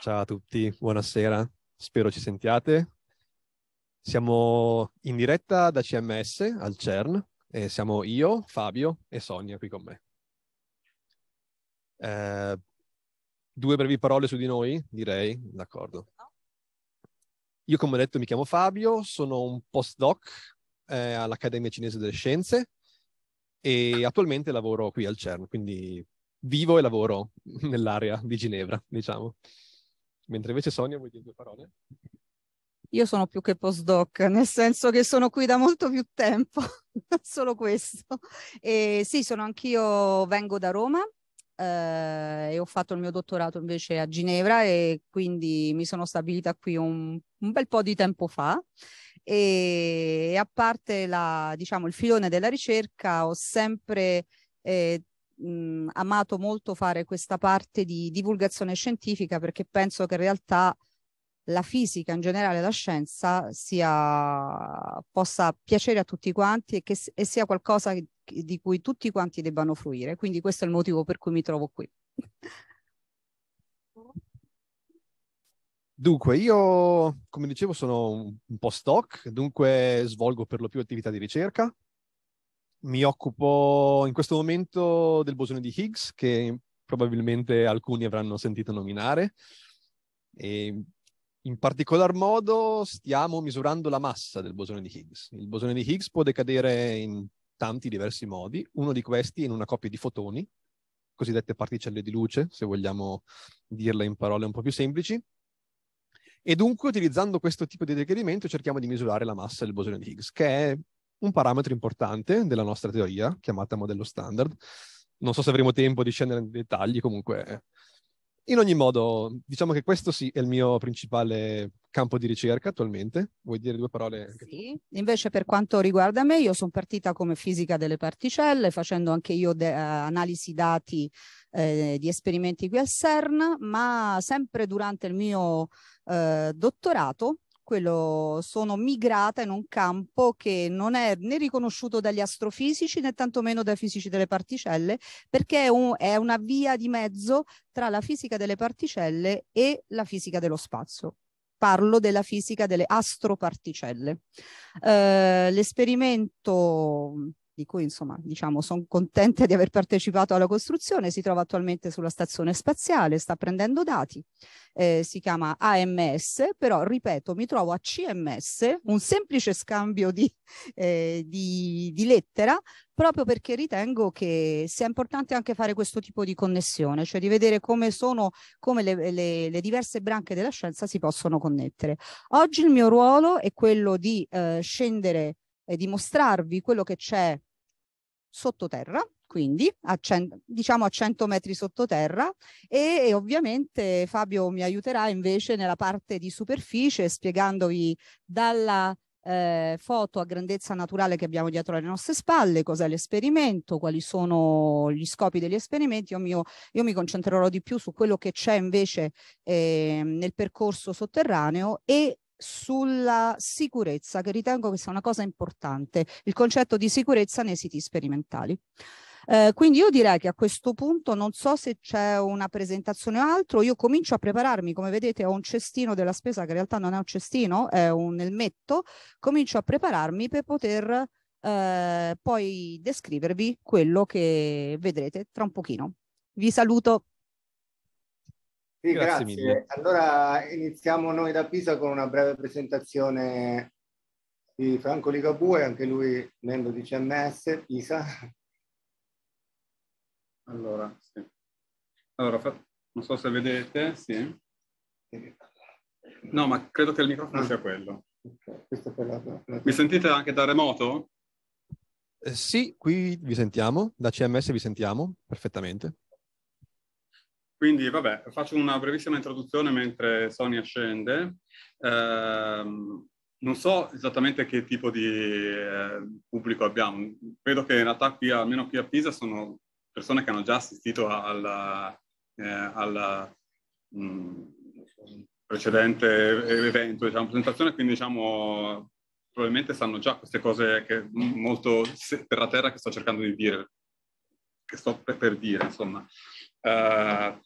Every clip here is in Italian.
Ciao a tutti, buonasera, spero ci sentiate. Siamo in diretta da CMS al CERN e siamo io, Fabio e Sonia qui con me. Eh, due brevi parole su di noi, direi, d'accordo. Io come ho detto mi chiamo Fabio, sono un postdoc eh, all'Accademia Cinese delle Scienze e attualmente lavoro qui al CERN, quindi vivo e lavoro nell'area di Ginevra, diciamo. Mentre invece Sonia vuoi dire due parole? Io sono più che postdoc, nel senso che sono qui da molto più tempo, solo questo. E sì, sono anch'io, vengo da Roma, eh, e ho fatto il mio dottorato invece a Ginevra e quindi mi sono stabilita qui un, un bel po' di tempo fa e, a parte la, diciamo, il filone della ricerca ho sempre eh, mh, amato molto fare questa parte di divulgazione scientifica perché penso che in realtà la fisica in generale, la scienza, sia, possa piacere a tutti quanti e, che, e sia qualcosa di cui tutti quanti debbano fruire. Quindi questo è il motivo per cui mi trovo qui. Dunque, io, come dicevo, sono un, un postdoc, dunque svolgo per lo più attività di ricerca, mi occupo in questo momento del bosone di Higgs, che probabilmente alcuni avranno sentito nominare. E in particolar modo stiamo misurando la massa del bosone di Higgs. Il bosone di Higgs può decadere in tanti diversi modi, uno di questi in una coppia di fotoni, cosiddette particelle di luce, se vogliamo dirla in parole un po' più semplici. E dunque, utilizzando questo tipo di decadimento, cerchiamo di misurare la massa del bosone di Higgs, che è un parametro importante della nostra teoria, chiamata modello standard. Non so se avremo tempo di scendere nei dettagli, comunque. Eh. In ogni modo, diciamo che questo sì è il mio principale campo di ricerca attualmente. Vuoi dire due parole? Sì, invece per quanto riguarda me, io sono partita come fisica delle particelle, facendo anche io de- analisi dati eh, di esperimenti qui al CERN, ma sempre durante il mio eh, dottorato quello sono migrata in un campo che non è né riconosciuto dagli astrofisici né tantomeno dai fisici delle particelle, perché è, un, è una via di mezzo tra la fisica delle particelle e la fisica dello spazio parlo della fisica delle astroparticelle. Eh, l'esperimento di cui insomma diciamo sono contenta di aver partecipato alla costruzione, si trova attualmente sulla stazione spaziale, sta prendendo dati, eh, si chiama AMS, però ripeto mi trovo a CMS, un semplice scambio di, eh, di, di lettera, proprio perché ritengo che sia importante anche fare questo tipo di connessione, cioè di vedere come sono, come le, le, le diverse branche della scienza si possono connettere. Oggi il mio ruolo è quello di eh, scendere e di mostrarvi quello che c'è sottoterra, quindi a cento, diciamo a 100 metri sottoterra e, e, ovviamente Fabio mi aiuterà invece nella parte di superficie spiegandovi dalla eh, foto a grandezza naturale che abbiamo dietro le nostre spalle, cos'è l'esperimento, quali sono gli scopi degli esperimenti, io, mio, io mi concentrerò di più su quello che c'è invece eh, nel percorso sotterraneo e sulla sicurezza, che ritengo che sia una cosa importante, il concetto di sicurezza nei siti sperimentali. Eh, quindi io direi che a questo punto non so se c'è una presentazione o altro, io comincio a prepararmi, come vedete ho un cestino della spesa che in realtà non è un cestino, è un elmetto, comincio a prepararmi per poter eh, poi descrivervi quello che vedrete tra un pochino. Vi saluto. Sì, grazie. grazie. Allora iniziamo noi da Pisa con una breve presentazione di Franco Ligabue, anche lui membro di CMS Pisa. Allora, sì. allora non so se vedete, sì. No, ma credo che il microfono ah. sia quello. Okay. La, la... Mi sentite anche da remoto? Eh, sì, qui vi sentiamo, da CMS vi sentiamo perfettamente. Quindi, vabbè, faccio una brevissima introduzione mentre Sonia scende. Eh, non so esattamente che tipo di eh, pubblico abbiamo. Vedo che in realtà qui, almeno qui a Pisa, sono persone che hanno già assistito al eh, mm, precedente evento, diciamo, presentazione, quindi diciamo probabilmente sanno già queste cose che, molto terra terra che sto cercando di dire, che sto per, per dire, insomma. Eh,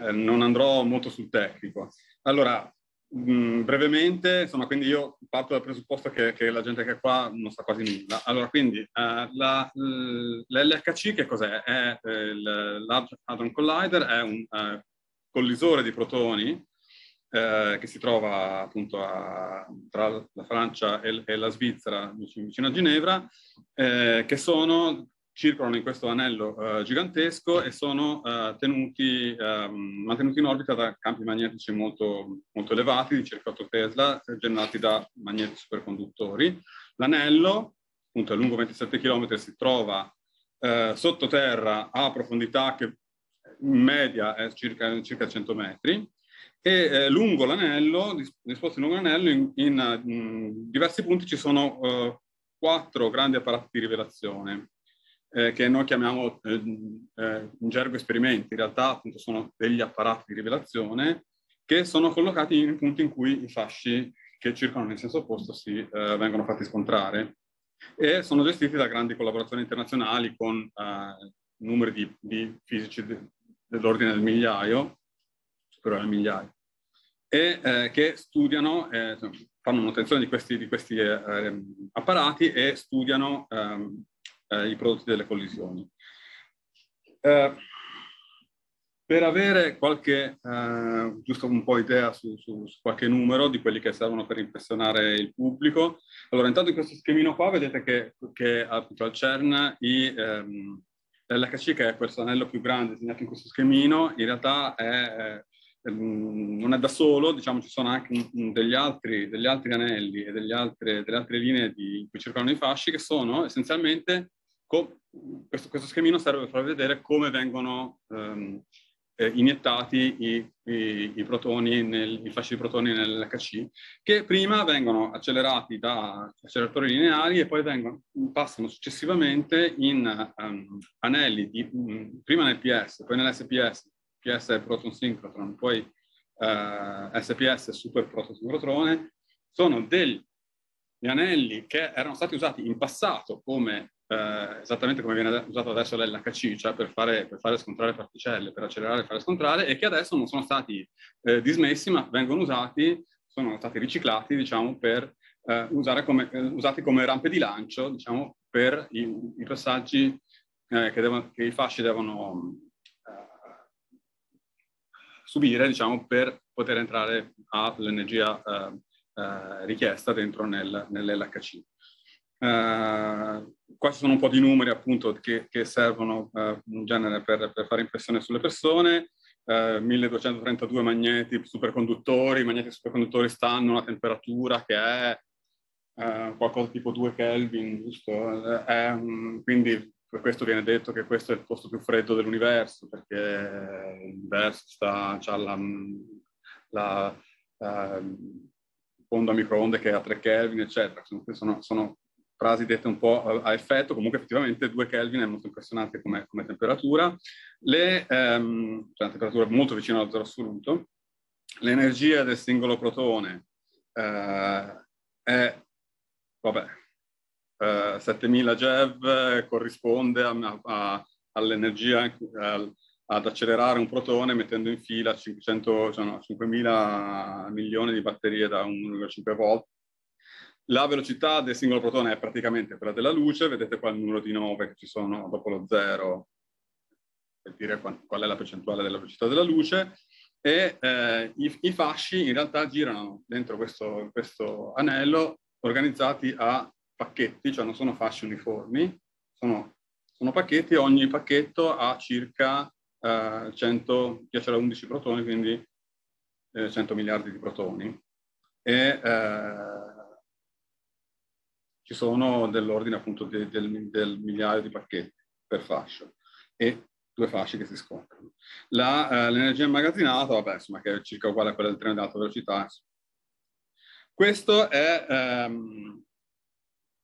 eh, non andrò molto sul tecnico. Allora, mh, mm, brevemente, insomma, quindi io parto dal presupposto che, che, la gente che è qua non sa quasi nulla. Allora, quindi eh, la, l'LHC che cos'è? È eh, il Large Hadron Collider, è un eh, collisore di protoni che si trova appunto a, tra la Francia e, e, la Svizzera, vicino a Ginevra, che sono circolano in questo anello eh, gigantesco e sono eh, tenuti, ehm, mantenuti in orbita da campi magnetici molto, molto elevati, di circa 8 Tesla, generati da magneti superconduttori. L'anello, appunto, è lungo 27 km, si trova eh, sottoterra a profondità che in media è circa, circa 100 metri e eh, lungo l'anello, disposti lungo l'anello, in, in, in, mm, diversi punti ci sono eh, quattro grandi apparati di rivelazione eh, che noi chiamiamo eh, eh, in gergo esperimenti, in realtà appunto sono degli apparati di rivelazione che sono collocati in punti in cui i fasci che circolano nel senso opposto si eh, vengono fatti scontrare e sono gestiti da grandi collaborazioni internazionali con eh, numeri di, di fisici de, dell'ordine del migliaio, superiore al migliaio, e eh, che studiano, fanno manutenzione di questi, di questi apparati e studiano ehm, eh, i prodotti delle collisioni. Eh, per avere qualche, eh, giusto un po' idea su, su, su, qualche numero di quelli che servono per impressionare il pubblico, allora intanto in questo schemino qua vedete che, che appunto al CERN i, ehm, l'HC che è questo anello più grande disegnato in questo schemino, in realtà è, eh, non è da solo, diciamo ci sono anche degli altri, degli altri anelli e degli altri, delle altre linee di, in cui circolano i fasci che sono essenzialmente Com- questo, questo, schemino serve per far vedere come vengono um, eh, iniettati i, i, i, protoni, nel, i fasci di protoni nell'HC, che prima vengono accelerati da acceleratori lineari e poi vengono, passano successivamente in um, anelli, di, um, prima nel PS, poi nell'SPS, PS è proton synchrotron, poi uh, eh, SPS super proton synchrotrone, sono degli anelli che erano stati usati in passato come eh, esattamente come viene usato adesso l'LHC, cioè per fare, per fare, scontrare particelle, per accelerare e fare scontrare, e che adesso non sono stati eh, dismessi, ma vengono usati, sono stati riciclati, diciamo, per eh, usare come, eh, usati come rampe di lancio, diciamo, per i, i passaggi eh, che, devono, che, i fasci devono eh, subire, diciamo, per poter entrare all'energia richiesta dentro nel, nell'LHC. Uh, qua ci sono un po' di numeri appunto che, che servono eh, in genere per, per, fare impressione sulle persone. Eh, 1232 magneti superconduttori, i magneti superconduttori stanno a una temperatura che è eh, qualcosa tipo 2 Kelvin, giusto? Eh, è, quindi per questo viene detto che questo è il posto più freddo dell'universo, perché l'universo sta, c'ha la, la, la, ehm, onda microonde che è a 3 Kelvin, eccetera. Sono, sono frasi dette un po' a, a effetto, comunque effettivamente 2 Kelvin è molto impressionante come, come temperatura, le, ehm, cioè una temperatura molto vicina allo zero assoluto, l'energia del singolo protone eh, è, vabbè, eh, 7000 GeV corrisponde all'energia al, ad accelerare un protone mettendo in fila 500, cioè no, 5.000 milioni di batterie da 1,5 volt la velocità del singolo protone è praticamente quella della luce, vedete qua il numero di 9 che ci sono dopo lo 0 per dire qual è la percentuale della velocità della luce, e eh, i, i, fasci in realtà girano dentro questo, questo anello organizzati a pacchetti, cioè non sono fasci uniformi, sono, sono pacchetti, ogni pacchetto ha circa eh, 100, qui c'era 11 protoni, quindi eh, 100 miliardi di protoni. E, eh, ci sono dell'ordine appunto de, del, del, migliaio di pacchetti per fascia e due fasce che si scontrano. La, eh, l'energia immagazzinata, vabbè, insomma, che è circa uguale a quella del treno di alta velocità. Questo è, ehm,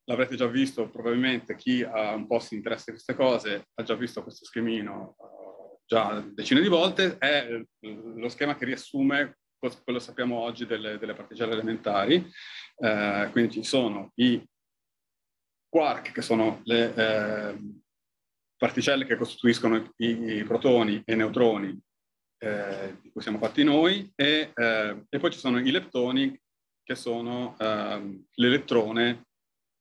l'avrete già visto probabilmente, chi ha un po' si interessa di queste cose, ha già visto questo schemino eh, già decine di volte, è eh, lo schema che riassume quello che sappiamo oggi delle, delle particelle elementari, eh, quindi ci sono i quark, che sono le eh, particelle che costituiscono i, i protoni e i neutroni eh, di cui siamo fatti noi, e, eh, e, poi ci sono i leptoni, che sono ehm, l'elettrone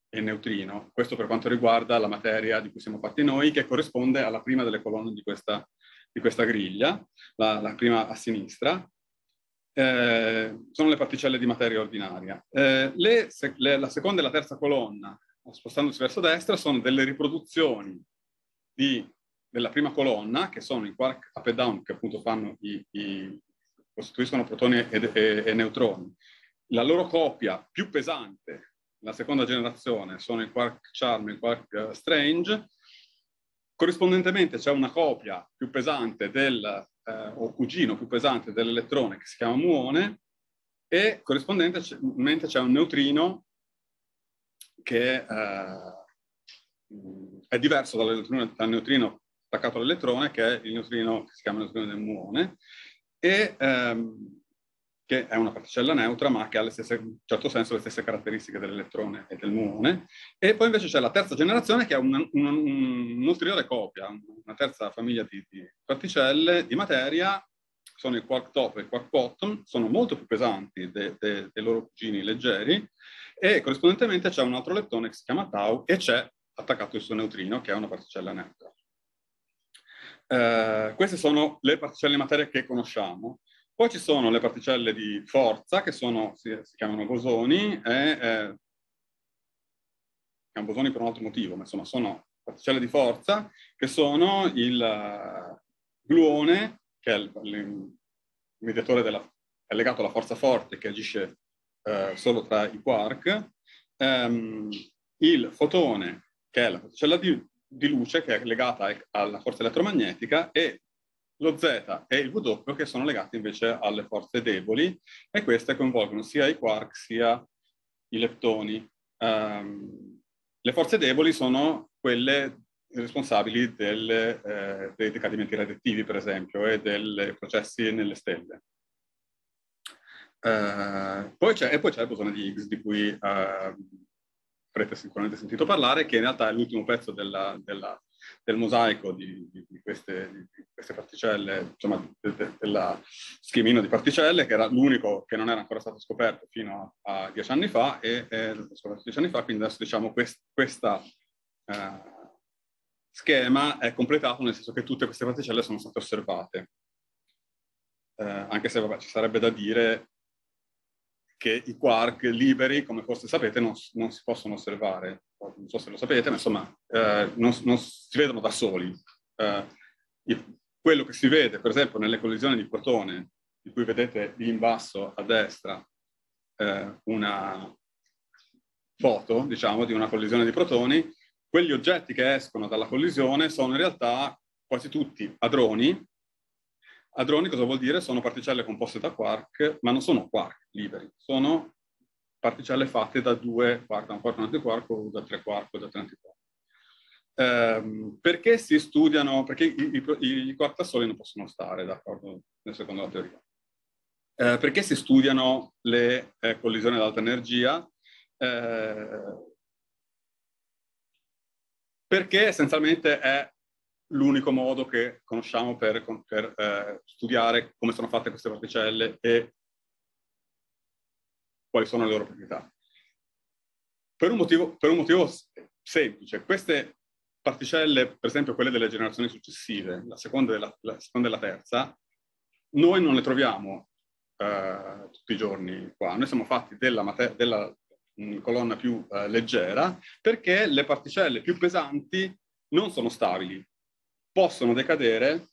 e il neutrino. Questo per quanto riguarda la materia di cui siamo fatti noi, che corrisponde alla prima delle colonne di questa, di questa griglia, la, la prima a sinistra, eh, sono le particelle di materia ordinaria. Eh, le, se, le, la seconda e la terza colonna spostandosi verso destra, sono delle riproduzioni di, della prima colonna, che sono i quark up e down, che appunto fanno i, i costituiscono protoni e, e, e, neutroni. La loro copia più pesante, la seconda generazione, sono i quark charm e i quark eh, strange. Corrispondentemente c'è una copia più pesante del, eh, o cugino più pesante dell'elettrone che si chiama muone e corrispondentemente c'è un neutrino che eh, è diverso dal neutrino, dal neutrino attaccato all'elettrone, che è il neutrino che si chiama neutrino del muone, e ehm, che è una particella neutra, ma che ha stesse, in un certo senso le stesse caratteristiche dell'elettrone e del muone. E poi invece c'è la terza generazione, che è un'ulteriore un, un copia, una terza famiglia di, di, particelle, di materia, sono il quark top e il quark bottom, sono molto più pesanti dei de, de loro cugini leggeri, e corrispondentemente c'è un altro lettone che si chiama tau e c'è attaccato il suo neutrino che è una particella neutra. Eh, queste sono le particelle di materia che conosciamo. Poi ci sono le particelle di forza che sono, si, si, chiamano bosoni, e, eh, chiamano bosoni per un altro motivo, ma insomma sono particelle di forza che sono il eh, gluone, che è il, il mediatore della, è legato alla forza forte che agisce eh, solo tra i quark, ehm, il fotone, che è la particella di, di luce, che è legata al, alla forza elettromagnetica, e lo Z e il W che sono legati invece alle forze deboli e queste coinvolgono sia i quark sia i leptoni. Um, le forze deboli sono quelle responsabili del, eh, dei decadimenti radioattivi, per esempio, e dei processi nelle stelle. Eh, poi e poi c'è Bosone di Higgs, di cui eh, avrete sicuramente sentito parlare, che in realtà è l'ultimo pezzo della, della, del mosaico di, di, di, queste, di queste, particelle, insomma, del de, de schemino di particelle, che era l'unico che non era ancora stato scoperto fino a, a dieci anni fa, e è stato scoperto dieci anni fa, quindi adesso diciamo quest, questa... Eh, schema è completato nel senso che tutte queste particelle sono state osservate. Eh, anche se vabbè, ci sarebbe da dire che i quark liberi, come forse sapete, non, non si possono osservare. Non so se lo sapete, ma insomma, eh, non, non, si vedono da soli. Eh, quello che si vede, per esempio, nelle collisioni di protone, di cui vedete lì in basso a destra eh, una foto, diciamo, di una collisione di protoni, quegli oggetti che escono dalla collisione sono in realtà quasi tutti hadroni Adroni cosa vuol dire? Sono particelle composte da quark, ma non sono quark liberi, sono particelle fatte da due quark, da un quark, un antiquark, o da tre quark, o da tre antiquark. Um, ehm, perché si studiano, perché i, i, i quark da soli non possono stare, d'accordo, secondo la teoria. Eh, perché si studiano le eh, collisioni ad alta energia? Eh, perché essenzialmente è l'unico modo che conosciamo per, per eh, studiare come sono fatte queste particelle e quali sono le loro proprietà. Per un motivo, per un motivo semplice, queste particelle, per esempio quelle delle generazioni successive, la seconda e la, la, seconda e la terza, noi non le troviamo eh, tutti i giorni qua, noi siamo fatti della, della mh, mm, colonna più eh, leggera perché le particelle più pesanti non sono stabili, possono decadere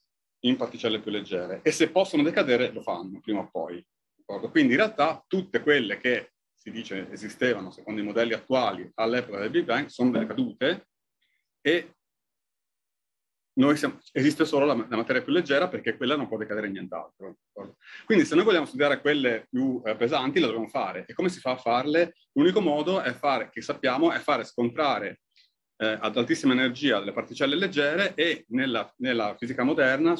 in particelle più leggere e se possono decadere lo fanno prima o poi. Quindi in realtà tutte quelle che si dice esistevano secondo i modelli attuali all'epoca del Big Bang sono decadute e siamo, esiste solo la, la, materia più leggera perché quella non può decadere in nient'altro. Quindi se noi vogliamo studiare quelle più eh, pesanti, le dobbiamo fare. E come si fa a farle? L'unico modo è fare, che sappiamo è fare scontrare eh, ad altissima energia le particelle leggere e nella, nella fisica moderna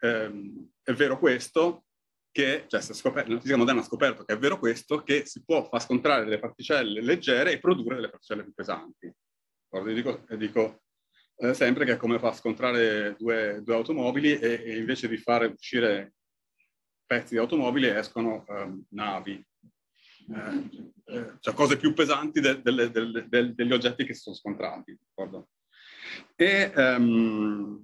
ehm, è vero questo, che, cioè scoperto, la fisica moderna ha scoperto che è vero questo, che si può far scontrare le particelle leggere e produrre delle particelle più pesanti. Allora, dico, dico eh, sempre che è come far scontrare due, due automobili e, e, invece di fare uscire pezzi di automobili escono eh, navi. Eh, cioè cose più pesanti de, de, de, degli oggetti che si sono scontrati. E, um,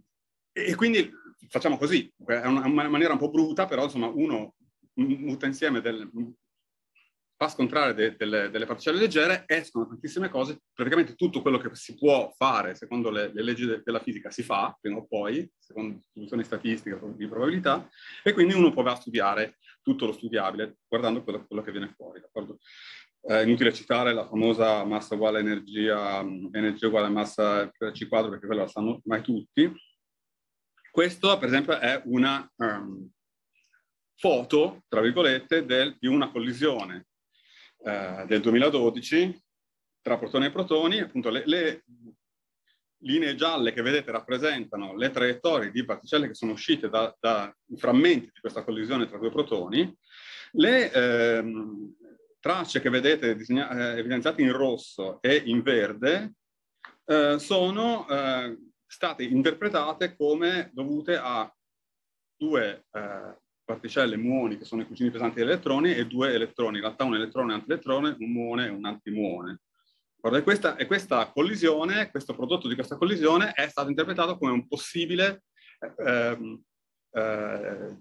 e, quindi facciamo così, è una, una, maniera un po' bruta, però insomma uno muta insieme del, fa scontrare de, delle, delle, particelle leggere, escono tantissime cose, praticamente tutto quello che si può fare secondo le, le leggi de, della fisica si fa, prima o poi, secondo soluzioni statistiche di probabilità, e quindi uno può va a studiare tutto lo studiabile guardando quello, quello che viene fuori, d'accordo? È eh, inutile citare la famosa massa uguale energia, energia uguale massa per C quadro, perché quella la sanno mai tutti. Questo, per esempio, è una um, foto, tra virgolette, del, di una collisione eh, del 2012 tra protoni e protoni, appunto le, le linee gialle che vedete rappresentano le traiettorie di particelle che sono uscite da, da frammenti di questa collisione tra due protoni, le ehm, tracce che vedete disegna- eh, evidenziate in rosso e in verde eh, sono eh, state interpretate come dovute a due eh, particelle muoni, che sono i cugini pesanti degli elettroni, e due elettroni, in realtà un elettrone e un antielettrone, un muone e un antimuone. Guarda, questa, e questa collisione, questo prodotto di questa collisione è stato interpretato come un possibile, ehm, eh,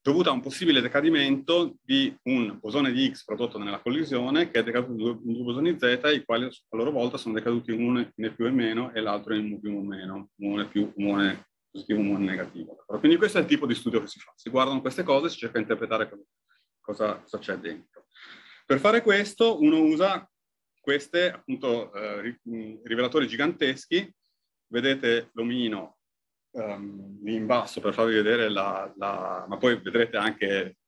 dovuto a un possibile decadimento di un bosone di X prodotto nella collisione, che è decaduto in due, in due bosoni Z, i quali a loro volta sono decaduti uno in più e meno e l'altro in mu più o meno, muone più, muone positivo ma negativo. quindi questo è il tipo di studio che si fa. Si guardano queste cose, si cerca di interpretare cosa, cosa c'è dentro. Per fare questo uno usa questi appunto eh, rivelatori giganteschi. Vedete l'omino um, lì in basso per farvi vedere la, la, ma poi vedrete anche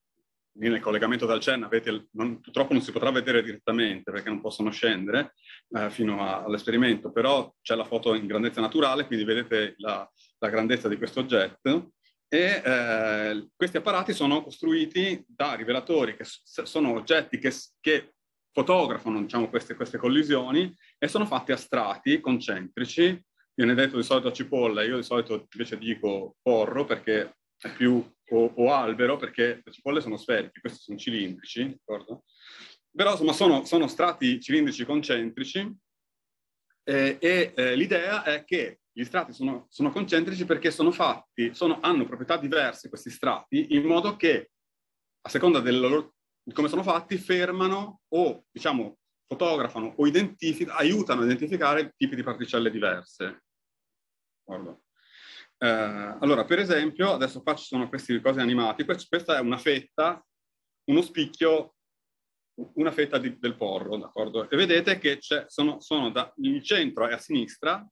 nel collegamento dal CERN avete, non, purtroppo non si potrà vedere direttamente perché non possono scendere eh, fino a, all'esperimento, però c'è la foto in grandezza naturale, quindi vedete la, la grandezza di questo oggetto e eh, questi apparati sono costruiti da rivelatori che s- sono oggetti che, che fotografano diciamo, queste, queste, collisioni e sono fatti a strati concentrici, viene detto di solito a cipolla, io di solito invece dico porro perché è più o, o albero, perché le cipolle sono sferiche, questi sono cilindrici, d'accordo? Però insomma sono, sono strati cilindrici concentrici eh, e eh, l'idea è che gli strati sono, sono concentrici perché sono fatti, sono, hanno proprietà diverse questi strati, in modo che a seconda loro, di come sono fatti, fermano o diciamo fotografano o aiutano a identificare tipi di particelle diverse. Guarda. Eh, allora, per esempio, adesso qua ci sono queste cose animate. Questa è una fetta, uno spicchio, una fetta di, del porro, d'accordo? E vedete che sono, sono da, il centro e a sinistra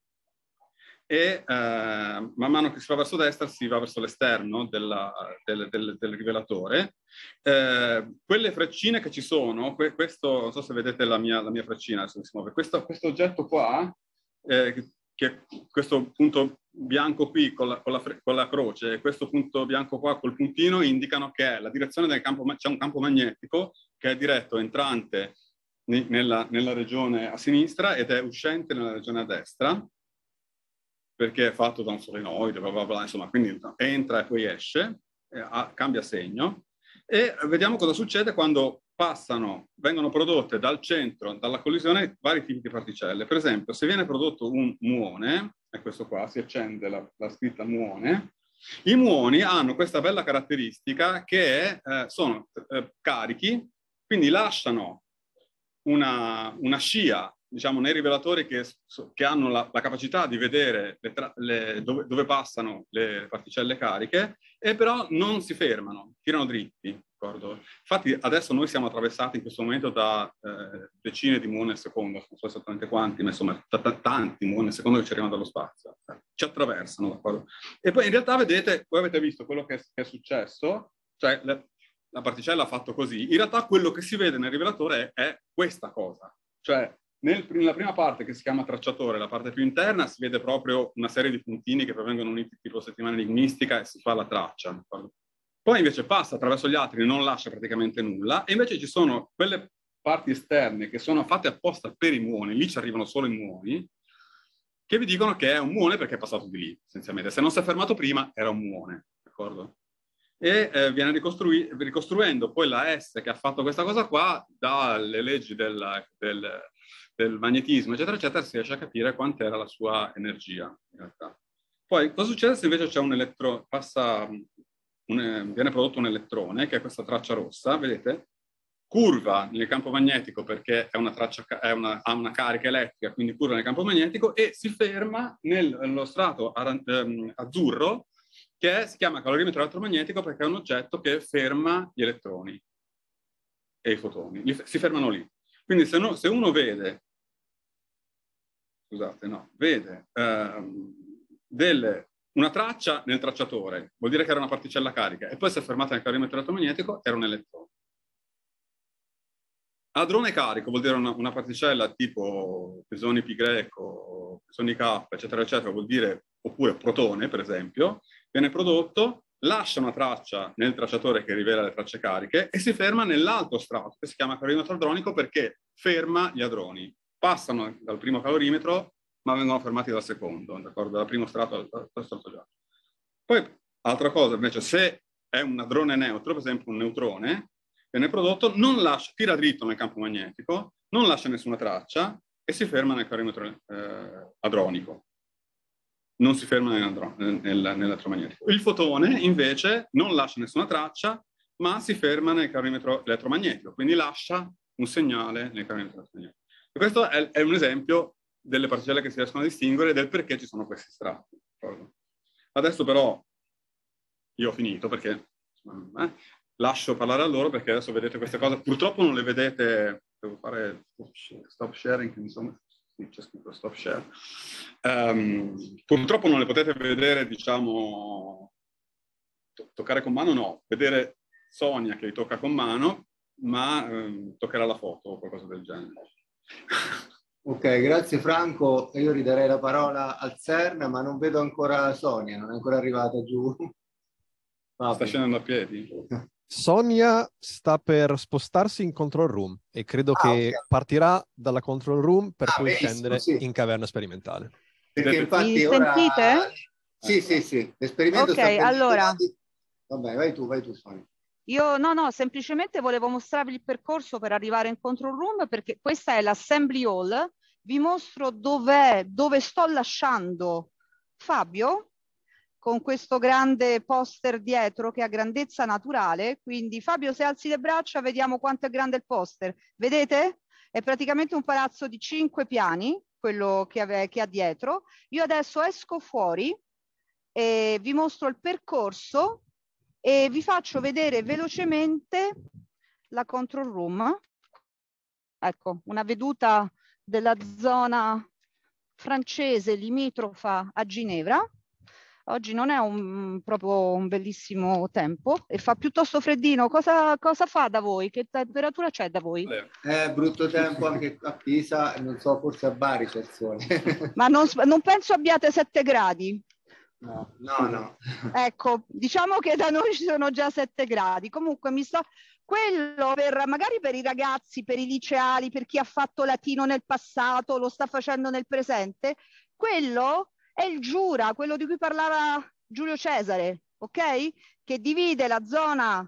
e eh, man mano che si va verso destra si va verso l'esterno della, del, del, del, rivelatore. Eh, quelle freccine che ci sono, que, questo, non so se vedete la mia, la mia freccina, questo, questo oggetto qua, eh, che questo punto bianco qui con la, con, la, con la, croce e questo punto bianco qua col puntino indicano che la direzione del campo, c'è un campo magnetico che è diretto entrante nella, nella regione a sinistra ed è uscente nella regione a destra perché è fatto da un solenoide, bla bla bla, insomma, quindi entra e poi esce, eh, cambia segno. E vediamo cosa succede quando passano, vengono prodotte dal centro, dalla collisione, vari tipi di particelle. Per esempio, se viene prodotto un muone, è questo qua, si accende la, la scritta muone, i muoni hanno questa bella caratteristica che eh, sono eh, carichi, quindi lasciano una, una, scia, diciamo, nei rivelatori che, che hanno la, la, capacità di vedere le le, dove, dove passano le particelle cariche, e però non si fermano, tirano dritti ricordo. Infatti adesso noi siamo attraversati in questo momento da eh, decine di muoni al secondo, non so esattamente quanti, ma insomma t- t- tanti muoni al secondo che ci arrivano dallo spazio, ci attraversano, d'accordo? E poi in realtà vedete, voi avete visto quello che, che è successo, cioè le, la particella ha fatto così, in realtà quello che si vede nel rivelatore è, è questa cosa, cioè nel, nella prima parte che si chiama tracciatore, la parte più interna, si vede proprio una serie di puntini che provengono uniti tipo settimana enigmistica e si fa la traccia. D'accordo? Poi invece passa attraverso gli altri, e non lascia praticamente nulla, e invece ci sono quelle parti esterne che sono fatte apposta per i muoni, lì ci arrivano solo i muoni, che vi dicono che è un muone perché è passato di lì, essenzialmente. Se non si è fermato prima, era un muone, d'accordo? E eh, viene ricostrui- ricostruendo poi la S che ha fatto questa cosa qua, dalle leggi della, del, del magnetismo, eccetera, eccetera, si riesce a capire quant'era la sua energia, in realtà. Poi, cosa succede se invece c'è un elettro... passa un, eh, viene prodotto un elettrone, che è questa traccia rossa, vedete? Curva nel campo magnetico perché una traccia, una, ha una carica elettrica, quindi curva nel campo magnetico, e si ferma nello strato ar, ehm, azzurro, che si chiama calorimetro elettromagnetico perché è un oggetto che ferma gli elettroni e i fotoni, Li, si fermano lì. Quindi se, no, se uno vede, scusate, no, vede ehm, delle una traccia nel tracciatore, vuol dire che era una particella carica, e poi si è fermata nel carimetro elettromagnetico, era un elettrone. Adrone carico vuol dire una, una particella tipo pesoni pi greco, pesoni k, eccetera, eccetera, vuol dire, oppure protone, per esempio, viene prodotto, lascia una traccia nel tracciatore che rivela le tracce cariche e si ferma nell'altro strato, che si chiama calorimetro adronico perché ferma gli adroni. Passano dal primo calorimetro ma vengono fermati dal secondo, d'accordo? Dal primo strato al, al strato giallo. Poi, altra cosa, invece, se è un ladrone neutro, per esempio un neutrone, viene prodotto, non lascia, tira dritto nel campo magnetico, non lascia nessuna traccia e si ferma nel perimetro eh, adronico. Non si ferma nel, nel, nell'elettromagnetico. Il fotone, invece, non lascia nessuna traccia, ma si ferma nel carimetro elettromagnetico, quindi lascia un segnale nel carimetro elettromagnetico. E questo è, è un esempio delle particelle che si riescono a distinguere e del perché ci sono questi strati. Adesso però io ho finito perché eh, lascio parlare a loro perché adesso vedete queste cose, purtroppo non le vedete, devo fare stop sharing, insomma, c'è scritto stop share, um, purtroppo non le potete vedere, diciamo, to toccare con mano no, vedere Sonia che li tocca con mano, ma um, toccherà la foto o qualcosa del genere. Ok, grazie Franco. Io ridarei la parola al CERN, ma non vedo ancora Sonia, non è ancora arrivata giù. Vabbè. Sta scendendo a piedi. Sonia sta per spostarsi in control room e credo ah, che okay. partirà dalla control room per ah, poi benissimo, scendere sì. in caverna sperimentale. Perché infatti Mi ora... sentite? Sì, sì, sì. L'esperimento okay, sta allora... Vabbè, vai tu, vai tu Sonia. Io no, no, semplicemente volevo mostrarvi il percorso per arrivare in control room perché questa è l'assembly hall. Vi mostro dov'è, dove sto lasciando Fabio con questo grande poster dietro che ha grandezza naturale. Quindi Fabio se alzi le braccia vediamo quanto è grande il poster. Vedete? È praticamente un palazzo di cinque piani, quello che, ave- che ha dietro. Io adesso esco fuori e vi mostro il percorso e vi faccio vedere velocemente la control room. Ecco, una veduta della zona francese limitrofa a Ginevra. Oggi non è un, proprio un bellissimo tempo e fa piuttosto freddino. Cosa, cosa fa da voi? Che temperatura c'è da voi? È brutto tempo anche a Pisa, non so, forse a Bari c'è il sole. Ma non, non penso abbiate 7 gradi. No, no, Ecco, diciamo che da noi ci sono già 7 gradi. Comunque mi sto quello per magari per i ragazzi, per i liceali, per chi ha fatto latino nel passato, lo sta facendo nel presente, quello è il giura, quello di cui parlava Giulio Cesare, ok? Che divide la zona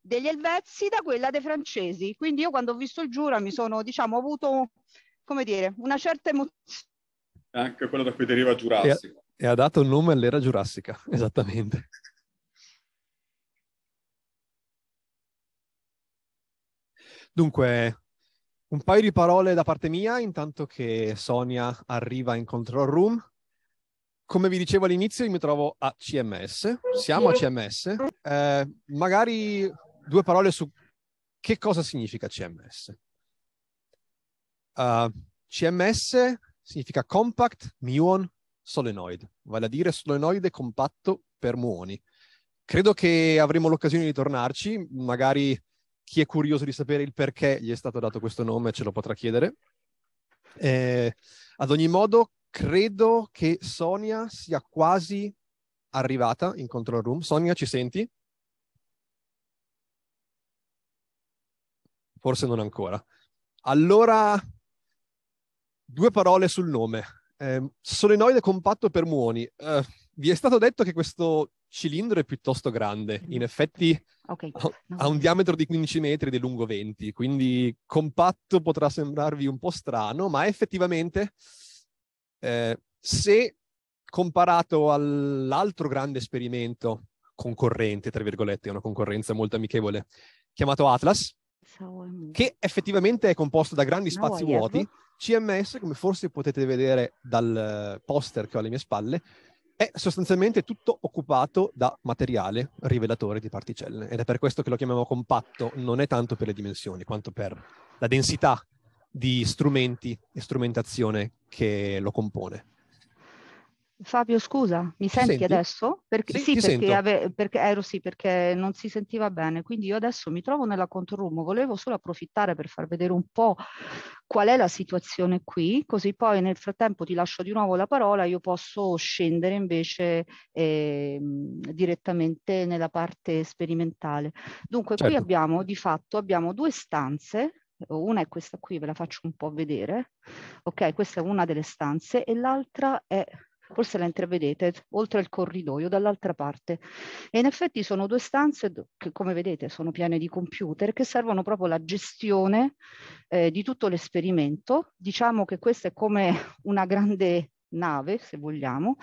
degli elvezzi da quella dei francesi. Quindi io quando ho visto il giura mi sono, diciamo, avuto come dire, una certa emozione. Anche quello da cui deriva giurassico e ha dato il nome all'era giurassica, esattamente. Dunque, un paio di parole da parte mia, intanto che Sonia arriva in control room. Come vi dicevo all'inizio, io mi trovo a CMS, siamo a CMS. Eh, magari due parole su che cosa significa CMS. Uh, eh, CMS significa Compact Muon solenoid, vale a dire solenoide compatto per muoni. Credo che avremo l'occasione di tornarci, magari chi è curioso di sapere il perché gli è stato dato questo nome ce lo potrà chiedere. Eh, ad ogni modo, credo che Sonia sia quasi arrivata in control room. Sonia, ci senti? Forse non ancora. Allora, due parole sul nome. Eh, solenoide compatto per muoni. Uh, vi è stato detto che questo cilindro è piuttosto grande, in mm. effetti okay. ha un diametro di 15 metri ed è lungo 20, quindi compatto potrà sembrarvi un po' strano, ma effettivamente eh, se comparato all'altro grande esperimento concorrente, tra virgolette, è una concorrenza molto amichevole, chiamato Atlas, che effettivamente è composto da grandi spazi vuoti. CMS, come forse potete vedere dal eh, poster che ho alle mie spalle, è sostanzialmente tutto occupato da materiale rivelatore di particelle ed è per questo che lo chiamiamo compatto, non è tanto per le dimensioni quanto per la densità di strumenti e strumentazione che lo compone. Fabio, scusa, mi senti, senti? adesso? Perché, sì, sì perché, ave, perché, ero sì, perché non si sentiva bene. Quindi io adesso mi trovo nella controrum. Volevo solo approfittare per far vedere un po' qual è la situazione qui, così poi nel frattempo ti lascio di nuovo la parola. Io posso scendere invece eh, direttamente nella parte sperimentale. Dunque, certo. qui abbiamo di fatto abbiamo due stanze una è questa qui, ve la faccio un po' vedere, ok? Questa è una delle stanze e l'altra è forse la intravedete, oltre il corridoio, dall'altra parte. E in effetti sono due stanze che, come vedete, sono piene di computer che servono proprio alla gestione eh, di tutto l'esperimento. Diciamo che questa è come una grande nave, se vogliamo,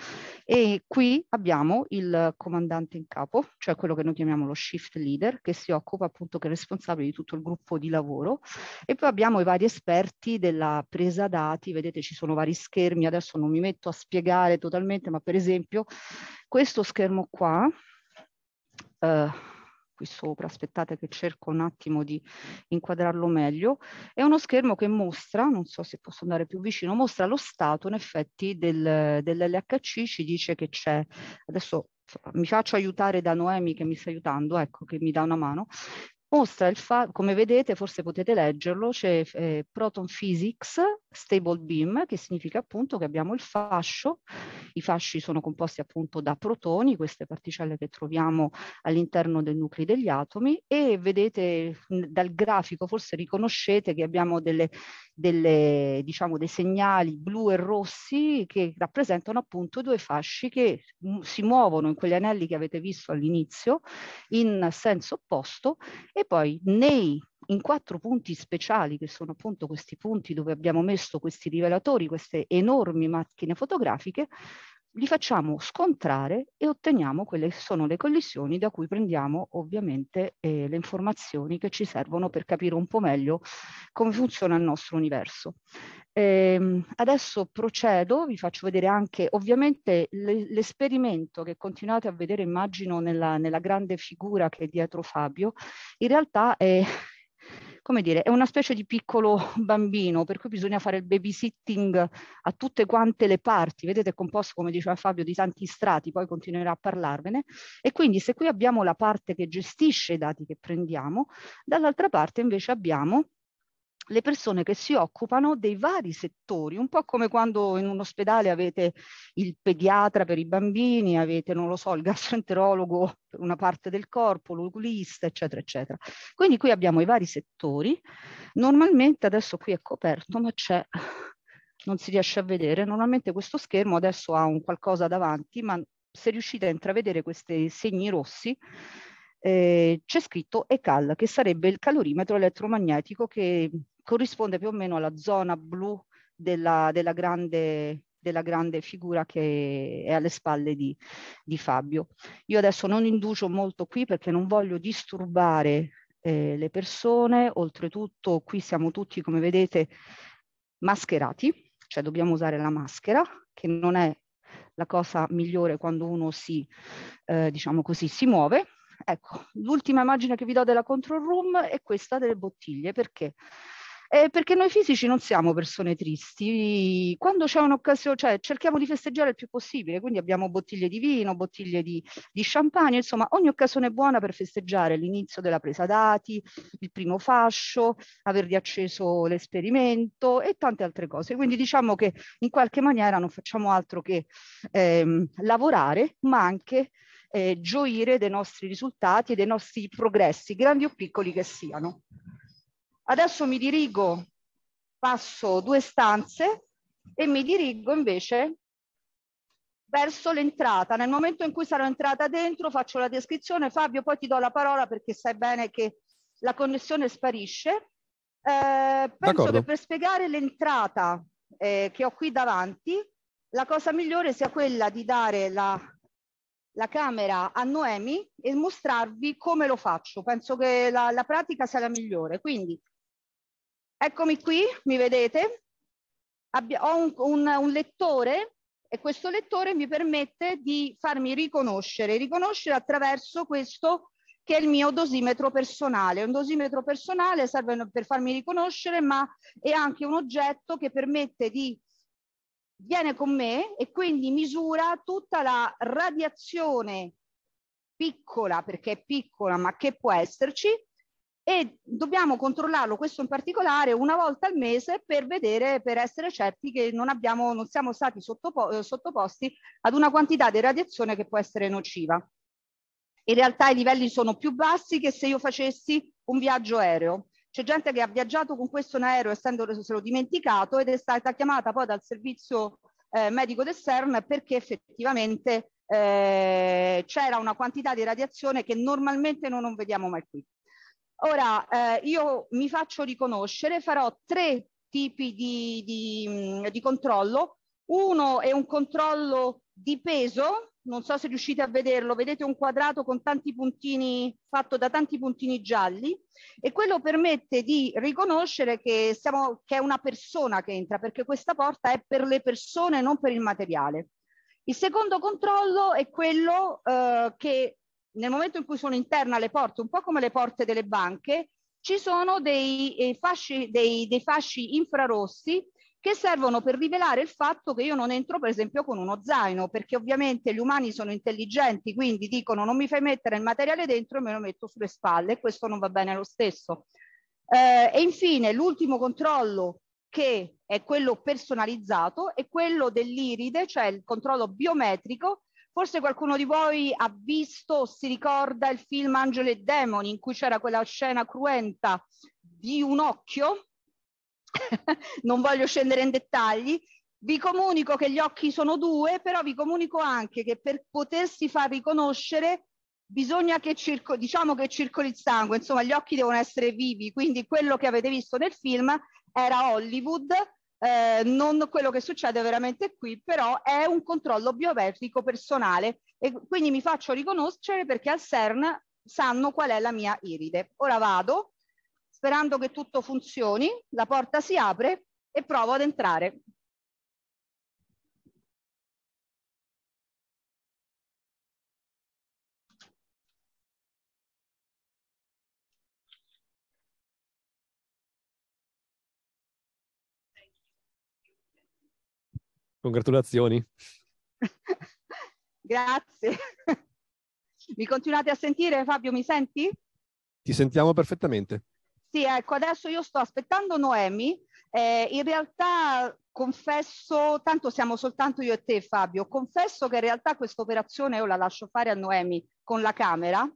e qui abbiamo il comandante in capo, cioè quello che noi chiamiamo lo shift leader, che si occupa appunto, che è responsabile di tutto il gruppo di lavoro, e poi abbiamo i vari esperti della presa dati, vedete ci sono vari schermi, adesso non mi metto a spiegare totalmente, ma per esempio questo schermo qua, eh, qui sopra, aspettate che cerco un attimo di inquadrarlo meglio, è uno schermo che mostra, non so se posso andare più vicino, mostra lo stato in effetti del, dell'LHC, ci dice che c'è, adesso mi faccio aiutare da Noemi che mi sta aiutando, ecco che mi dà una mano, mostra il fatto, come vedete, forse potete leggerlo, c'è eh, Proton Physics Stable Beam, che significa appunto che abbiamo il fascio, i fasci sono composti appunto da protoni, queste particelle che troviamo all'interno dei nuclei degli atomi, e vedete dal grafico, forse riconoscete che abbiamo delle, delle, diciamo, dei segnali blu e rossi che rappresentano appunto due fasci che mm, si muovono in quegli anelli che avete visto all'inizio in senso opposto e poi nei in quattro punti speciali, che sono appunto questi punti dove abbiamo messo questi rivelatori, queste enormi macchine fotografiche, li facciamo scontrare e otteniamo quelle che sono le collisioni da cui prendiamo ovviamente eh, le informazioni che ci servono per capire un po' meglio come funziona il nostro universo. Ehm, adesso procedo, vi faccio vedere anche ovviamente l'esperimento che continuate a vedere immagino nella, nella grande figura che è dietro Fabio, in realtà è come dire, è una specie di piccolo bambino, per cui bisogna fare il babysitting a tutte quante le parti. Vedete, è composto, come diceva Fabio, di tanti strati, poi continuerà a parlarvene. E quindi se qui abbiamo la parte che gestisce i dati che prendiamo, dall'altra parte invece abbiamo le persone che si occupano dei vari settori, un po' come quando in un ospedale avete il pediatra per i bambini, avete, non lo so, il gastroenterologo per una parte del corpo, l'oculista, eccetera, eccetera. Quindi qui abbiamo i vari settori. Normalmente adesso qui è coperto, ma c'è non si riesce a vedere. Normalmente questo schermo adesso ha un qualcosa davanti, ma se riuscite a intravedere questi segni rossi eh, c'è scritto ECAL, che sarebbe il calorimetro elettromagnetico che corrisponde più o meno alla zona blu della, della, grande, della grande, figura che è alle spalle di, di, Fabio. Io adesso non inducio molto qui perché non voglio disturbare eh, le persone, oltretutto qui siamo tutti, come vedete, mascherati, cioè dobbiamo usare la maschera, che non è la cosa migliore quando uno si, eh, diciamo così, si muove, Ecco, l'ultima immagine che vi do della control room è questa delle bottiglie, perché? Eh, perché noi fisici non siamo persone tristi, quando c'è un'occasione, cioè cerchiamo di festeggiare il più possibile, quindi abbiamo bottiglie di vino, bottiglie di, di champagne, insomma ogni occasione è buona per festeggiare l'inizio della presa dati, il primo fascio, aver riacceso l'esperimento e tante altre cose. Quindi diciamo che in qualche maniera non facciamo altro che ehm, lavorare, ma anche eh, gioire dei nostri risultati e dei nostri progressi, grandi o piccoli che siano. Adesso mi dirigo, passo due stanze e mi dirigo invece verso l'entrata. Nel momento in cui sarò entrata dentro faccio la descrizione. Fabio, poi ti do la parola perché sai bene che la connessione sparisce. Eh, penso che per spiegare l'entrata eh, che ho qui davanti, la cosa migliore sia quella di dare la la camera a Noemi e mostrarvi come lo faccio. Penso che la, la pratica la migliore. Quindi, eccomi qui, mi vedete? Abbia, ho un, un, un lettore e questo lettore mi permette di farmi riconoscere, riconoscere attraverso questo che è il mio dosimetro personale. Un dosimetro personale serve per farmi riconoscere, ma è anche un oggetto che permette di viene con me e quindi misura tutta la radiazione piccola, perché è piccola, ma che può esserci, e dobbiamo controllarlo, questo in particolare, una volta al mese per vedere, per essere certi che non, abbiamo, non siamo stati sottopo eh, sottoposti ad una quantità di radiazione che può essere nociva. In realtà i livelli sono più bassi che se io facessi un viaggio aereo. C'è gente che ha viaggiato con questo in aereo essendoselo dimenticato ed è stata chiamata poi dal servizio eh, medico del CERN perché effettivamente eh, c'era una quantità di radiazione che normalmente noi non vediamo mai qui. Ora eh, io mi faccio riconoscere, farò tre tipi di, di, di controllo. Uno è un controllo di peso, non so se riuscite a vederlo, vedete un quadrato con tanti puntini, fatto da tanti puntini gialli e quello permette di riconoscere che, siamo, che è una persona che entra perché questa porta è per le persone non per il materiale. Il secondo controllo è quello eh, che nel momento in cui sono interna le porte, un po' come le porte delle banche, ci sono dei, eh, fasci, dei, dei fasci infrarossi che servono per rivelare il fatto che io non entro per esempio con uno zaino, perché ovviamente gli umani sono intelligenti, quindi dicono non mi fai mettere il materiale dentro e me lo metto sulle spalle e questo non va bene lo stesso. Eh, e infine l'ultimo controllo che è quello personalizzato è quello dell'iride, cioè il controllo biometrico. Forse qualcuno di voi ha visto o si ricorda il film Angelo e Demoni in cui c'era quella scena cruenta di un occhio non voglio scendere in dettagli, vi comunico che gli occhi sono due, però vi comunico anche che per potersi far riconoscere bisogna che, circo, diciamo che circoli il sangue, insomma gli occhi devono essere vivi, quindi quello che avete visto nel film era Hollywood, eh, non quello che succede veramente qui, però è un controllo biometrico personale e quindi mi faccio riconoscere perché al CERN sanno qual è la mia iride. Ora vado sperando che tutto funzioni, la porta si apre e provo ad entrare. Congratulazioni. Grazie. Mi continuate a sentire Fabio, mi senti? Ti sentiamo perfettamente. Sì, ecco, adesso io sto aspettando Noemi. Eh, in realtà confesso, tanto siamo soltanto io e te Fabio, confesso che in realtà questa operazione io la lascio fare a Noemi con la camera.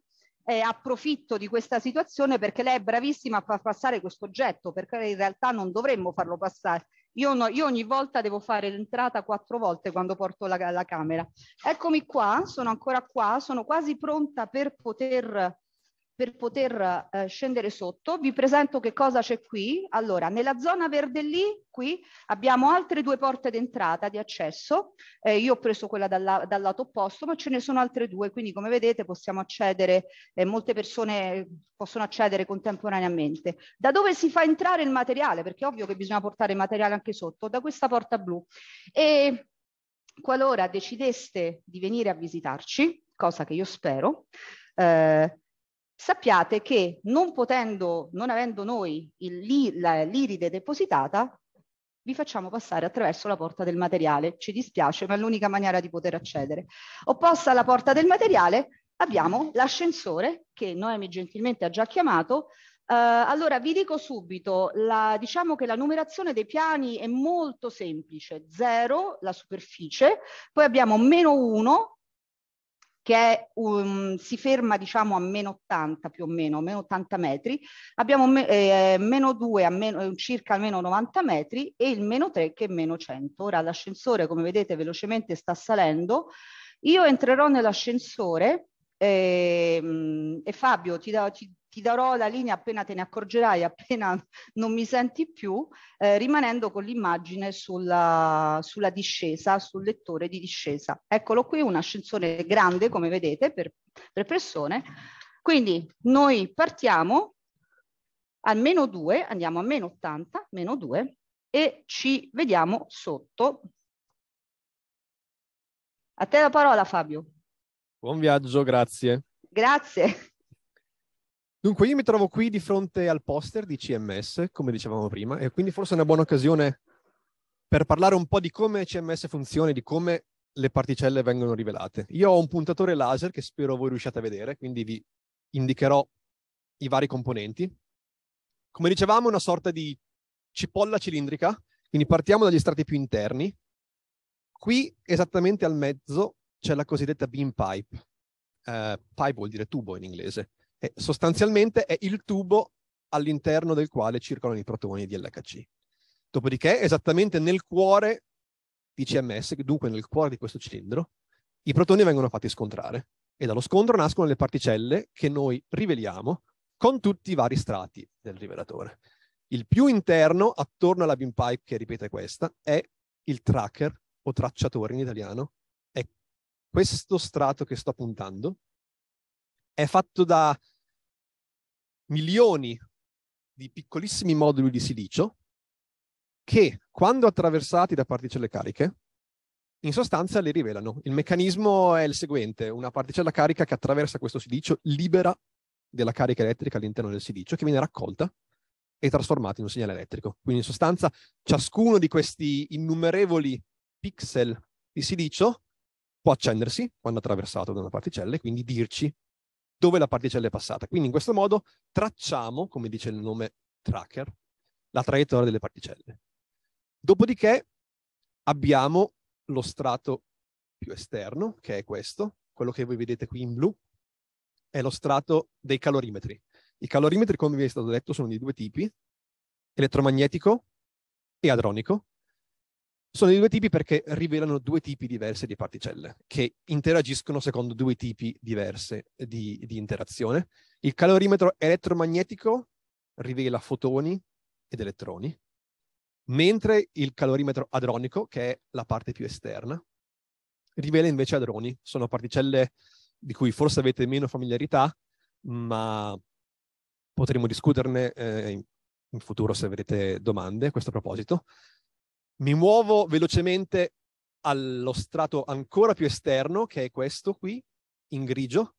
Eh, approfitto di questa situazione perché lei è bravissima a far passare questo oggetto, perché in realtà non dovremmo farlo passare. Io, no, io ogni volta devo fare l'entrata quattro volte quando porto la, la camera. Eccomi qua, sono ancora qua, sono quasi pronta per poter per poter eh, scendere sotto. Vi presento che cosa c'è qui. Allora, nella zona verde lì, qui, abbiamo altre due porte d'entrata di accesso. Eh, io ho preso quella dalla, dal lato opposto, ma ce ne sono altre due, quindi come vedete possiamo accedere, eh, molte persone possono accedere contemporaneamente. Da dove si fa entrare il materiale? Perché è ovvio che bisogna portare il materiale anche sotto, da questa porta blu. E qualora decideste di venire a visitarci, cosa che io spero, eh, sappiate che non potendo, non avendo noi l'iride depositata, vi facciamo passare attraverso la porta del materiale. Ci dispiace, ma è l'unica maniera di poter accedere. Opposta alla porta del materiale abbiamo l'ascensore che Noemi gentilmente ha già chiamato. Eh, allora vi dico subito, la, diciamo che la numerazione dei piani è molto semplice. 0 la superficie, poi abbiamo meno 1 che è, um, si ferma diciamo a meno 80 più o meno, meno 80 metri, abbiamo me, eh, meno 2 a meno, eh, circa meno 90 metri e il meno 3 che è meno 100. Ora l'ascensore come vedete velocemente sta salendo, io entrerò nell'ascensore eh, e Fabio ti, da, ti, ti darò la linea appena te ne accorgerai, appena non mi senti più, eh, rimanendo con l'immagine sulla, sulla discesa, sul lettore di discesa. Eccolo qui, un ascensore grande, come vedete, per, per persone. Quindi noi partiamo a meno 2, andiamo a meno 80, meno 2, e ci vediamo sotto. A te la parola Fabio. Buon viaggio, grazie. Grazie. Dunque, io mi trovo qui di fronte al poster di CMS, come dicevamo prima, e quindi forse è una buona occasione per parlare un po' di come CMS funziona e di come le particelle vengono rivelate. Io ho un puntatore laser che spero voi riusciate a vedere, quindi vi indicherò i vari componenti. Come dicevamo, è una sorta di cipolla cilindrica, quindi partiamo dagli strati più interni. Qui, esattamente al mezzo, c'è la cosiddetta beam pipe. Uh, pipe vuol dire tubo in inglese e eh, sostanzialmente è il tubo all'interno del quale circolano i protoni di LHC. Dopodiché, esattamente nel cuore di CMS, dunque nel cuore di questo cilindro, i protoni vengono fatti scontrare e dallo scontro nascono le particelle che noi riveliamo con tutti i vari strati del rivelatore. Il più interno, attorno alla beam pipe che ripete questa, è il tracker o tracciatore in italiano. È questo strato che sto puntando. È fatto da milioni di piccolissimi moduli di silicio che, quando attraversati da particelle cariche, in sostanza le rivelano. Il meccanismo è il seguente: una particella carica che attraversa questo silicio libera della carica elettrica all'interno del silicio, che viene raccolta e trasformata in un segnale elettrico. Quindi, in sostanza, ciascuno di questi innumerevoli pixel di silicio può accendersi quando attraversato da una particella e quindi dirci dove la particella è passata. Quindi in questo modo tracciamo, come dice il nome tracker, la traiettoria delle particelle. Dopodiché abbiamo lo strato più esterno, che è questo, quello che voi vedete qui in blu, è lo strato dei calorimetri. I calorimetri, come vi è stato detto, sono di due tipi, elettromagnetico e adronico. Sono di due tipi perché rivelano due tipi diversi di particelle che interagiscono secondo due tipi diversi di, di interazione. Il calorimetro elettromagnetico rivela fotoni ed elettroni, mentre il calorimetro adronico, che è la parte più esterna, rivela invece adroni. Sono particelle di cui forse avete meno familiarità, ma potremo discuterne eh, in futuro se avrete domande a questo proposito. Mi muovo velocemente allo strato ancora più esterno, che è questo qui, in grigio.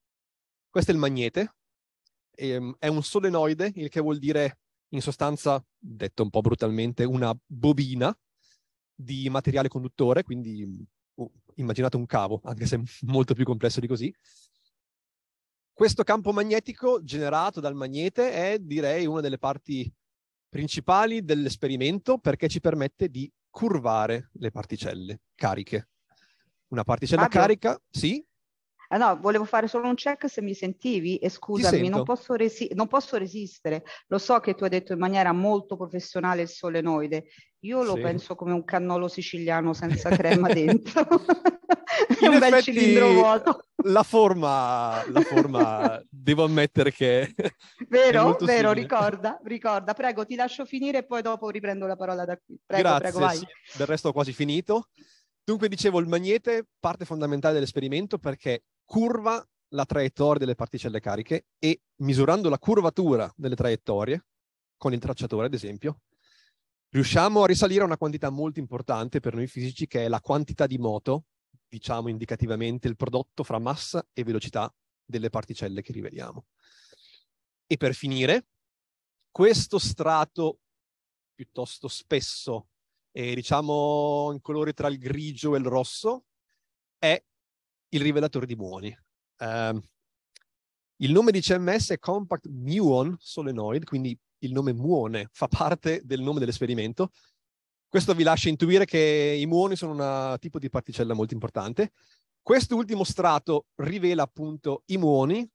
Questo è il magnete. Ehm, è un solenoide, il che vuol dire, in sostanza, detto un po' brutalmente, una bobina di materiale conduttore, quindi uh, immaginate un cavo, anche se molto più complesso di così. Questo campo magnetico generato dal magnete è, direi, una delle parti principali dell'esperimento perché ci permette di curvare le particelle cariche. Una particella Fabio? carica, sì? Ah no, volevo fare solo un check se mi sentivi e scusami, non posso, resi- non posso, resistere. Lo so che tu hai detto in maniera molto professionale il solenoide. Io lo sì. penso come un cannolo siciliano senza crema dentro è un bel cilindro vuoto. La forma, la forma devo ammettere che... Vero, vero, ricorda, ricorda. Prego, ti lascio finire e poi dopo riprendo la parola da qui. Prego, Grazie, prego, vai. Sì. Del resto ho quasi finito. Dunque, dicevo, il magnete, parte fondamentale dell'esperimento perché curva la traiettoria delle particelle cariche e misurando la curvatura delle traiettorie, con il tracciatore ad esempio, riusciamo a risalire a una quantità molto importante per noi fisici che è la quantità di moto diciamo indicativamente il prodotto fra massa e velocità delle particelle che riveliamo. E per finire, questo strato piuttosto spesso, eh, diciamo in colore tra il grigio e il rosso, è il rivelatore di muoni. Eh, il nome di CMS è Compact Muon Solenoid, quindi il nome muone fa parte del nome dell'esperimento, questo vi lascia intuire che i muoni sono un tipo di particella molto importante. Quest'ultimo strato rivela appunto i muoni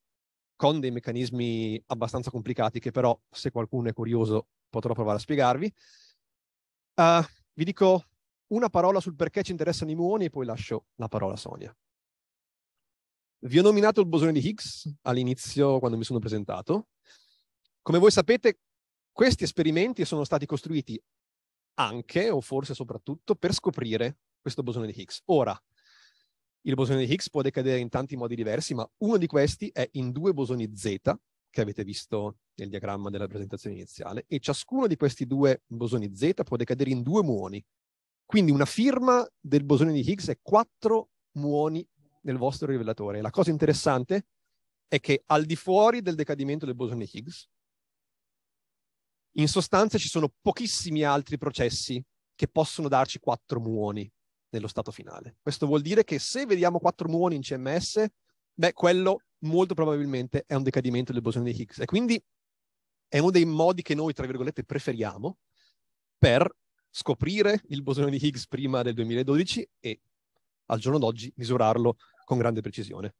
con dei meccanismi abbastanza complicati che però, se qualcuno è curioso, potrò provare a spiegarvi. Uh, vi dico una parola sul perché ci interessano i muoni e poi lascio la parola a Sonia. Vi ho nominato il bosone di Higgs all'inizio quando mi sono presentato. Come voi sapete, questi esperimenti sono stati costruiti anche o forse soprattutto per scoprire questo bosone di Higgs. Ora, il bosone di Higgs può decadere in tanti modi diversi, ma uno di questi è in due bosoni Z, che avete visto nel diagramma della presentazione iniziale, e ciascuno di questi due bosoni Z può decadere in due muoni. Quindi una firma del bosone di Higgs è quattro muoni nel vostro rivelatore. La cosa interessante è che al di fuori del decadimento del bosone di Higgs, in sostanza ci sono pochissimi altri processi che possono darci quattro muoni nello stato finale. Questo vuol dire che se vediamo quattro muoni in CMS, beh, quello molto probabilmente è un decadimento dell'esplosione di Higgs. E quindi è uno dei modi che noi, tra virgolette, preferiamo per scoprire il bosone di Higgs prima del 2012 e al giorno d'oggi misurarlo con grande precisione.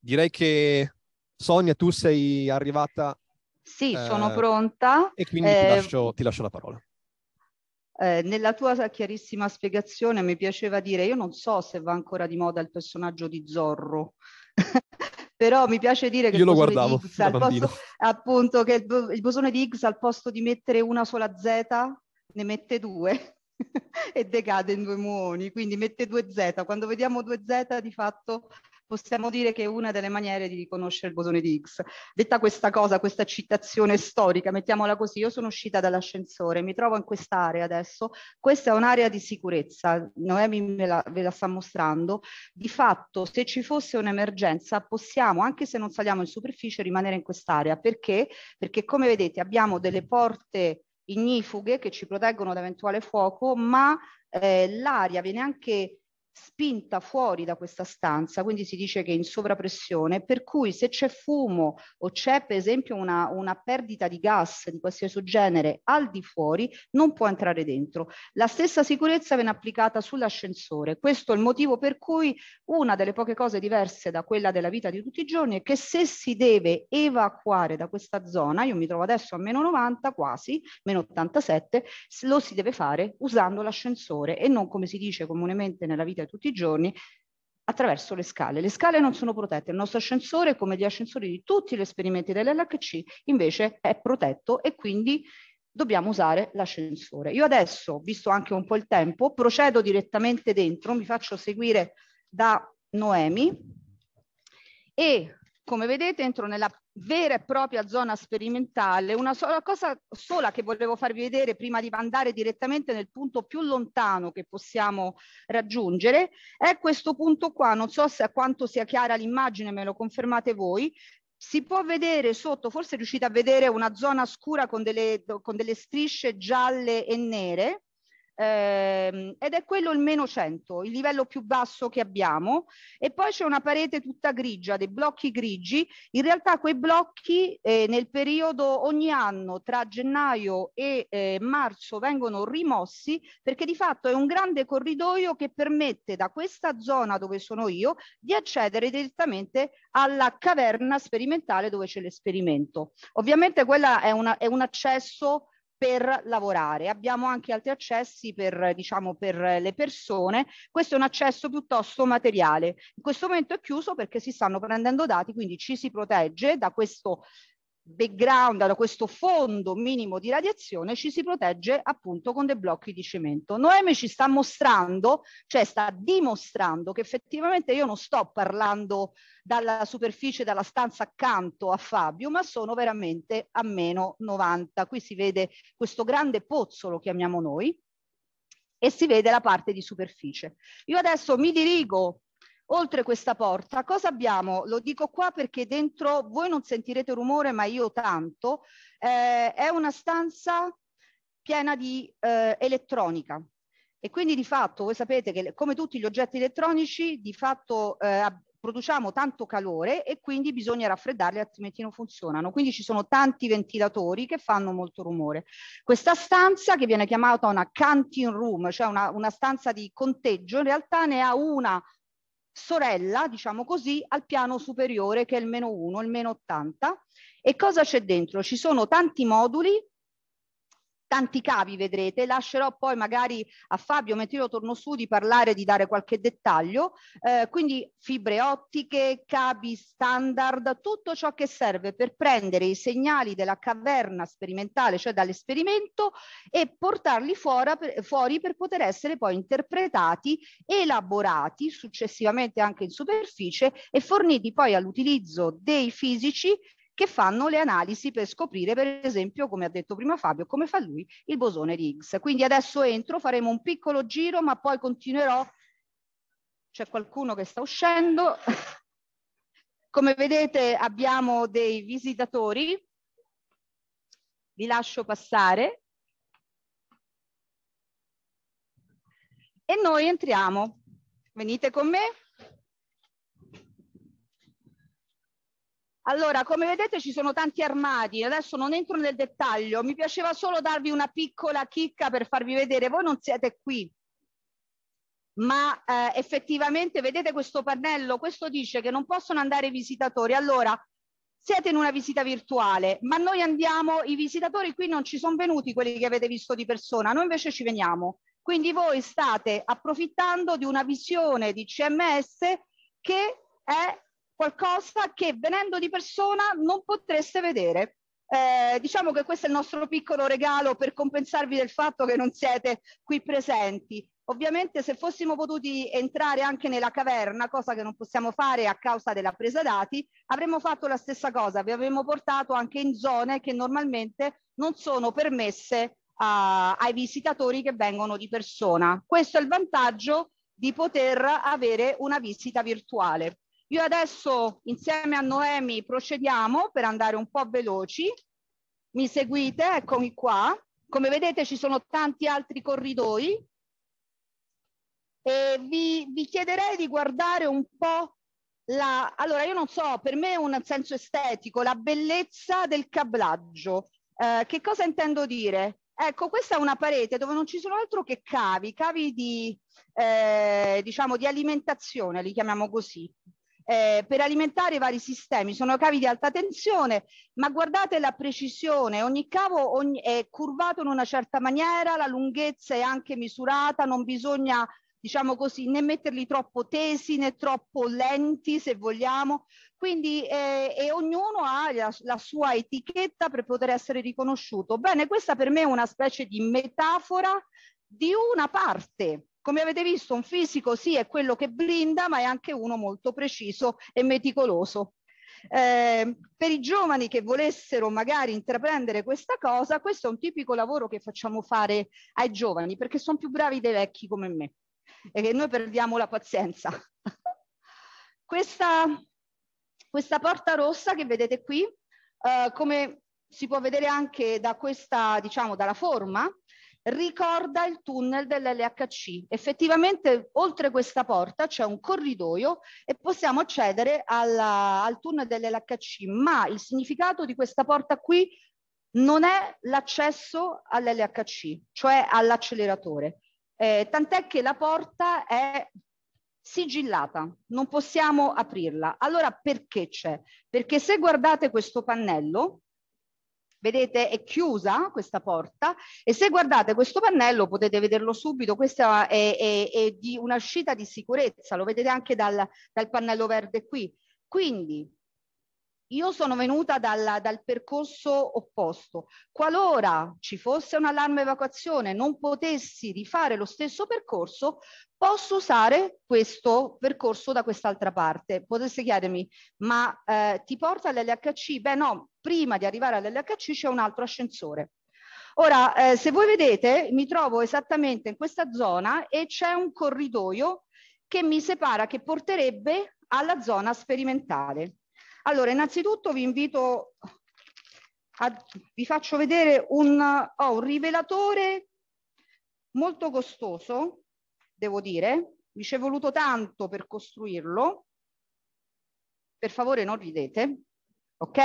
Direi che Sonia, tu sei arrivata sì, sono eh, pronta. E quindi ti eh, lascio, ti lascio la parola. Eh, nella tua chiarissima spiegazione mi piaceva dire, io non so se va ancora di moda il personaggio di Zorro, però mi piace dire che, il bosone, posto, appunto, che il, il bosone di Higgs al posto di mettere una sola Z ne mette due e decade in due muoni, quindi mette due Z. Quando vediamo due Z di fatto possiamo dire che è una delle maniere di riconoscere il bosone di Higgs. Detta questa cosa, questa citazione storica, mettiamola così, io sono uscita dall'ascensore, mi trovo in quest'area adesso, questa è un'area di sicurezza, Noemi me la, ve la sta mostrando, di fatto se ci fosse un'emergenza possiamo, anche se non saliamo in superficie, rimanere in quest'area. Perché? Perché come vedete abbiamo delle porte ignifughe che ci proteggono da eventuale fuoco, ma eh, l'aria viene anche spinta fuori da questa stanza, quindi si dice che è in sovrappressione, per cui se c'è fumo o c'è per esempio una, una, perdita di gas di qualsiasi genere al di fuori, non può entrare dentro. La stessa sicurezza viene applicata sull'ascensore. Questo è il motivo per cui una delle poche cose diverse da quella della vita di tutti i giorni è che se si deve evacuare da questa zona, io mi trovo adesso a meno 90 quasi, meno 87, lo si deve fare usando l'ascensore e non come si dice comunemente nella vita vita cioè tutti i giorni attraverso le scale. Le scale non sono protette, il nostro ascensore, come gli ascensori di tutti gli esperimenti dell'LHC, invece è protetto e quindi dobbiamo usare l'ascensore. Io adesso, visto anche un po' il tempo, procedo direttamente dentro, mi faccio seguire da Noemi e come vedete entro nella vera e propria zona sperimentale, una sola cosa sola che volevo farvi vedere prima di andare direttamente nel punto più lontano che possiamo raggiungere, è questo punto qua, non so se a quanto sia chiara l'immagine, me lo confermate voi, si può vedere sotto, forse riuscite a vedere una zona scura con delle, con delle strisce gialle e nere, eh, ed è quello il meno 100, il livello più basso che abbiamo e poi c'è una parete tutta grigia, dei blocchi grigi, in realtà quei blocchi eh, nel periodo ogni anno tra gennaio e eh, marzo vengono rimossi perché di fatto è un grande corridoio che permette da questa zona dove sono io di accedere direttamente alla caverna sperimentale dove c'è l'esperimento. Ovviamente quella è, una, è un accesso per lavorare. Abbiamo anche altri accessi per, diciamo, per le persone. Questo è un accesso piuttosto materiale. In questo momento è chiuso perché si stanno prendendo dati, quindi ci si protegge da questo background, da questo fondo minimo di radiazione, ci si protegge appunto con dei blocchi di cemento. Noemi ci sta mostrando, cioè sta dimostrando che effettivamente io non sto parlando dalla superficie, dalla stanza accanto a Fabio, ma sono veramente a meno 90. Qui si vede questo grande pozzo, lo chiamiamo noi, e si vede la parte di superficie. Io adesso mi dirigo Oltre questa porta, cosa abbiamo? Lo dico qua perché dentro voi non sentirete rumore, ma io tanto. Eh, è una stanza piena di eh, elettronica. E quindi di fatto, voi sapete che come tutti gli oggetti elettronici, di fatto eh, produciamo tanto calore e quindi bisogna raffreddarli altrimenti non funzionano. Quindi ci sono tanti ventilatori che fanno molto rumore. Questa stanza che viene chiamata una canteen room, cioè una, una stanza di conteggio, in realtà ne ha una sorella, diciamo così, al piano superiore che è il meno 1, il meno 80. E cosa c'è dentro? Ci sono tanti moduli tanti cavi vedrete, lascerò poi magari a Fabio mentre io torno su, di parlare, di dare qualche dettaglio, eh, quindi fibre ottiche, cavi standard, tutto ciò che serve per prendere i segnali della caverna sperimentale, cioè dall'esperimento, e portarli fuori fuori per poter essere poi interpretati, elaborati successivamente anche in superficie e forniti poi all'utilizzo dei fisici che fanno le analisi per scoprire, per esempio, come ha detto prima Fabio, come fa lui il bosone di Higgs. Quindi adesso entro, faremo un piccolo giro, ma poi continuerò. C'è qualcuno che sta uscendo. Come vedete abbiamo dei visitatori. Vi lascio passare. E noi entriamo. Venite con me. Allora, come vedete ci sono tanti armadi, adesso non entro nel dettaglio, mi piaceva solo darvi una piccola chicca per farvi vedere, voi non siete qui, ma eh, effettivamente vedete questo pannello, questo dice che non possono andare i visitatori, allora siete in una visita virtuale, ma noi andiamo, i visitatori qui non ci sono venuti quelli che avete visto di persona, noi invece ci veniamo, quindi voi state approfittando di una visione di CMS che è qualcosa che venendo di persona non potreste vedere. Eh, diciamo che questo è il nostro piccolo regalo per compensarvi del fatto che non siete qui presenti. Ovviamente se fossimo potuti entrare anche nella caverna, cosa che non possiamo fare a causa della presa dati, avremmo fatto la stessa cosa, vi avremmo portato anche in zone che normalmente non sono permesse a, ai visitatori che vengono di persona. Questo è il vantaggio di poter avere una visita virtuale. Io adesso insieme a Noemi procediamo per andare un po' veloci. Mi seguite? Eccomi qua. Come vedete ci sono tanti altri corridoi. E vi, vi chiederei di guardare un po' la... Allora, io non so, per me è un senso estetico, la bellezza del cablaggio. Eh, che cosa intendo dire? Ecco, questa è una parete dove non ci sono altro che cavi, cavi di, eh, diciamo, di alimentazione, li chiamiamo così, eh, per alimentare i vari sistemi. Sono cavi di alta tensione, ma guardate la precisione, ogni cavo ogni, è curvato in una certa maniera, la lunghezza è anche misurata, non bisogna diciamo così, né metterli troppo tesi né troppo lenti se vogliamo, quindi eh, e ognuno ha la, la sua etichetta per poter essere riconosciuto. Bene, questa per me è una specie di metafora di una parte come avete visto, un fisico sì è quello che blinda, ma è anche uno molto preciso e meticoloso. Eh, per i giovani che volessero magari intraprendere questa cosa, questo è un tipico lavoro che facciamo fare ai giovani, perché sono più bravi dei vecchi come me e che noi perdiamo la pazienza. questa, questa porta rossa che vedete qui, eh, come si può vedere anche da questa, diciamo, dalla forma, ricorda il tunnel dell'LHC. Effettivamente oltre questa porta c'è un corridoio e possiamo accedere alla, al tunnel dell'LHC, ma il significato di questa porta qui non è l'accesso all'LHC, cioè all'acceleratore. Eh, tant'è che la porta è sigillata, non possiamo aprirla. Allora perché c'è? Perché se guardate questo pannello, Vedete è chiusa questa porta e se guardate questo pannello potete vederlo subito, questa è, è, è di un'uscita di sicurezza, lo vedete anche dal, dal pannello verde qui. Quindi io sono venuta dalla, dal percorso opposto. Qualora ci fosse un allarme evacuazione, non potessi rifare lo stesso percorso, posso usare questo percorso da quest'altra parte. Potreste chiedermi, ma eh, ti porta all'LHC? Beh no, prima di arrivare all'LHC c'è un altro ascensore. Ora, eh, se voi vedete, mi trovo esattamente in questa zona e c'è un corridoio che mi separa, che porterebbe alla zona sperimentale. Allora, innanzitutto vi invito a, vi faccio vedere un, oh, un rivelatore molto costoso, devo dire, mi ci è voluto tanto per costruirlo. Per favore non ridete, ok?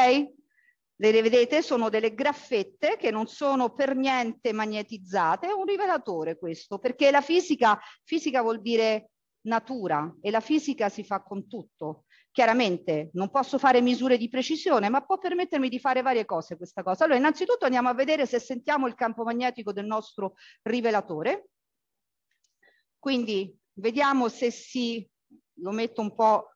Le vedete? Sono delle graffette che non sono per niente magnetizzate, è un rivelatore questo, perché la fisica, fisica vuol dire natura e la fisica si fa con tutto. Chiaramente non posso fare misure di precisione, ma può permettermi di fare varie cose questa cosa. Allora, innanzitutto andiamo a vedere se sentiamo il campo magnetico del nostro rivelatore. Quindi vediamo se si, lo metto un po'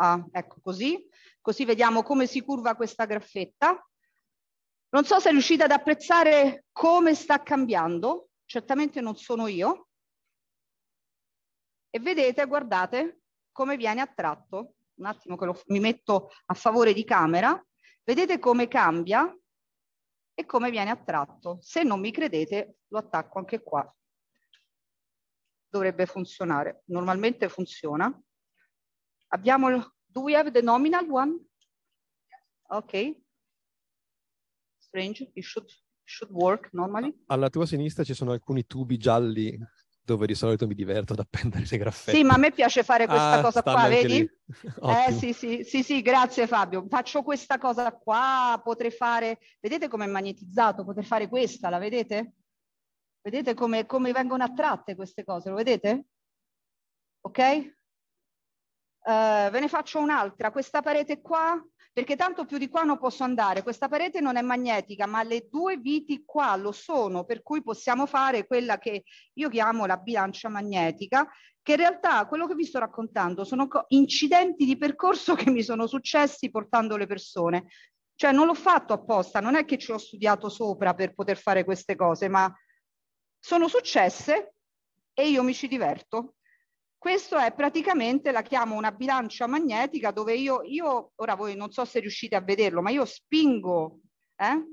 a, ecco così, così vediamo come si curva questa graffetta. Non so se riuscite ad apprezzare come sta cambiando, certamente non sono io. E vedete, guardate, come viene attratto un attimo che lo, mi metto a favore di camera, vedete come cambia e come viene attratto. Se non mi credete lo attacco anche qua. Dovrebbe funzionare, normalmente funziona. Abbiamo il, do we have the nominal one? Ok. Strange, it should, should work normally. Alla tua sinistra ci sono alcuni tubi gialli dove di solito mi diverto ad appendere i graffetti. Sì, ma a me piace fare ah, questa ah, cosa qua, vedi? eh sì, sì, sì, sì, grazie Fabio. Faccio questa cosa qua, potrei fare, vedete come è magnetizzato, potrei fare questa, la vedete? Vedete come, come vengono attratte queste cose, lo vedete? Ok? Eh, ve ne faccio un'altra, questa parete qua, perché tanto più di qua non posso andare, questa parete non è magnetica, ma le due viti qua lo sono, per cui possiamo fare quella che io chiamo la bilancia magnetica, che in realtà quello che vi sto raccontando sono incidenti di percorso che mi sono successi portando le persone. Cioè non l'ho fatto apposta, non è che ci ho studiato sopra per poter fare queste cose, ma sono successe e io mi ci diverto. Questo è praticamente, la chiamo una bilancia magnetica dove io, io ora voi non so se riuscite a vederlo, ma io spingo eh,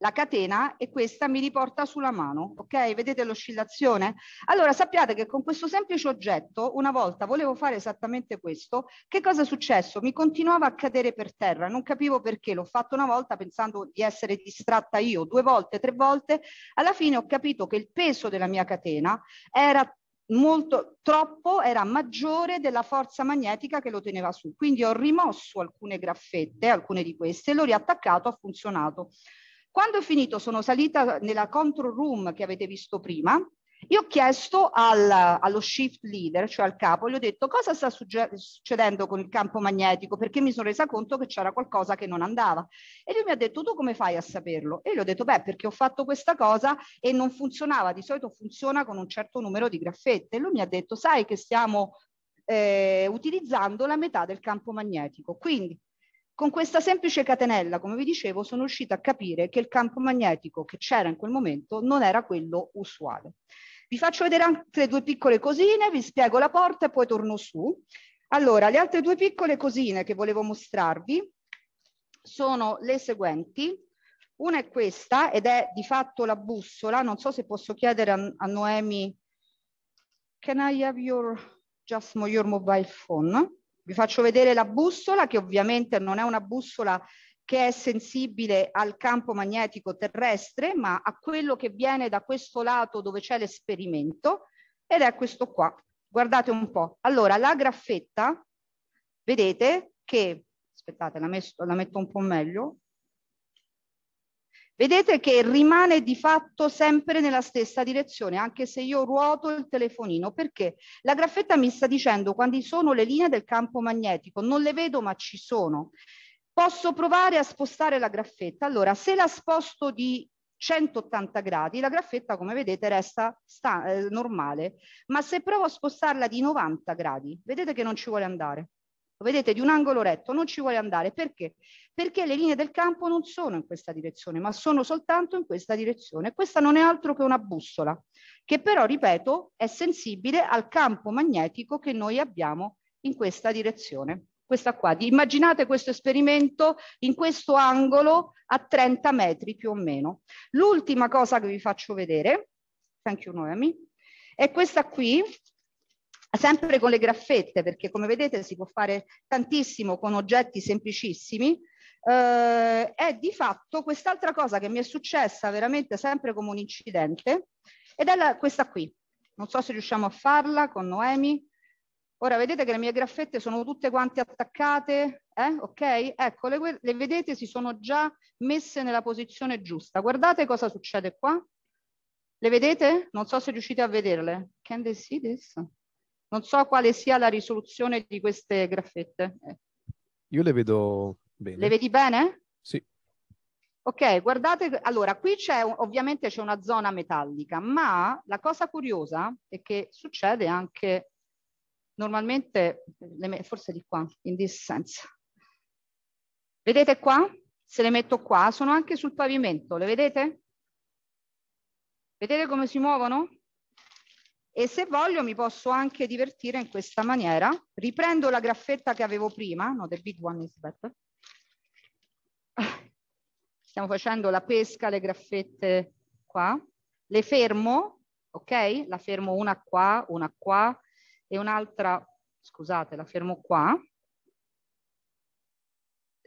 la catena e questa mi riporta sulla mano, ok? Vedete l'oscillazione? Allora sappiate che con questo semplice oggetto, una volta volevo fare esattamente questo, che cosa è successo? Mi continuava a cadere per terra, non capivo perché, l'ho fatto una volta pensando di essere distratta io, due volte, tre volte, alla fine ho capito che il peso della mia catena era molto, troppo era maggiore della forza magnetica che lo teneva su. Quindi ho rimosso alcune graffette, alcune di queste, l'ho riattaccato, ha funzionato. Quando ho finito sono salita nella control room che avete visto prima io ho chiesto al, allo shift leader, cioè al capo, gli ho detto cosa sta succedendo con il campo magnetico perché mi sono resa conto che c'era qualcosa che non andava. E lui mi ha detto tu come fai a saperlo? E gli ho detto beh perché ho fatto questa cosa e non funzionava, di solito funziona con un certo numero di graffette. E lui mi ha detto sai che stiamo eh, utilizzando la metà del campo magnetico. Quindi con questa semplice catenella, come vi dicevo, sono riuscita a capire che il campo magnetico che c'era in quel momento non era quello usuale. Vi faccio vedere altre due piccole cosine, vi spiego la porta e poi torno su. Allora, le altre due piccole cosine che volevo mostrarvi sono le seguenti. Una è questa ed è di fatto la bussola. Non so se posso chiedere a, a Noemi, can I have your, just your mobile phone? Vi faccio vedere la bussola che ovviamente non è una bussola che è sensibile al campo magnetico terrestre, ma a quello che viene da questo lato dove c'è l'esperimento, ed è questo qua. Guardate un po'. Allora, la graffetta, vedete che, aspettate, la, messo, la metto un po' meglio, Vedete che rimane di fatto sempre nella stessa direzione, anche se io ruoto il telefonino, perché la graffetta mi sta dicendo quando sono le linee del campo magnetico, non le vedo ma ci sono. Posso provare a spostare la graffetta. Allora, se la sposto di 180 gradi, la graffetta come vedete resta sta, eh, normale, ma se provo a spostarla di 90 gradi, vedete che non ci vuole andare lo vedete di un angolo retto, non ci vuole andare. Perché? Perché le linee del campo non sono in questa direzione, ma sono soltanto in questa direzione. Questa non è altro che una bussola, che però, ripeto, è sensibile al campo magnetico che noi abbiamo in questa direzione. Questa qua, immaginate questo esperimento in questo angolo a 30 metri più o meno. L'ultima cosa che vi faccio vedere, thank you Noemi, è questa qui, sempre con le graffette perché come vedete si può fare tantissimo con oggetti semplicissimi eh, è di fatto quest'altra cosa che mi è successa veramente sempre come un incidente ed è la, questa qui non so se riusciamo a farla con Noemi ora vedete che le mie graffette sono tutte quante attaccate eh? ok ecco le, le vedete si sono già messe nella posizione giusta guardate cosa succede qua le vedete? Non so se riuscite a vederle. Can they see this? Non so quale sia la risoluzione di queste graffette. Io le vedo bene. Le vedi bene? Sì. Ok, guardate, allora qui c'è ovviamente c'è una zona metallica, ma la cosa curiosa è che succede anche normalmente, forse di qua, in this sense. Vedete qua? Se le metto qua, sono anche sul pavimento, le vedete? Vedete come si muovono? e se voglio mi posso anche divertire in questa maniera. Riprendo la graffetta che avevo prima, no, the big one is better. Stiamo facendo la pesca, le graffette qua. Le fermo, ok? La fermo una qua, una qua e un'altra, scusate, la fermo qua.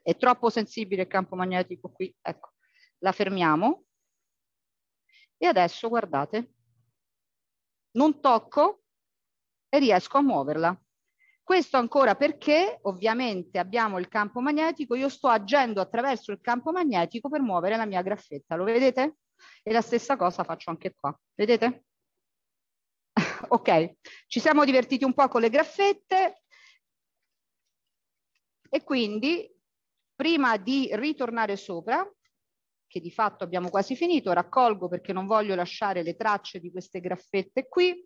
È troppo sensibile il campo magnetico qui, ecco. La fermiamo. E adesso guardate, non tocco e riesco a muoverla. Questo ancora perché ovviamente abbiamo il campo magnetico, io sto agendo attraverso il campo magnetico per muovere la mia graffetta, lo vedete? E la stessa cosa faccio anche qua, vedete? ok, ci siamo divertiti un po' con le graffette e quindi prima di ritornare sopra che di fatto abbiamo quasi finito, raccolgo perché non voglio lasciare le tracce di queste graffette qui,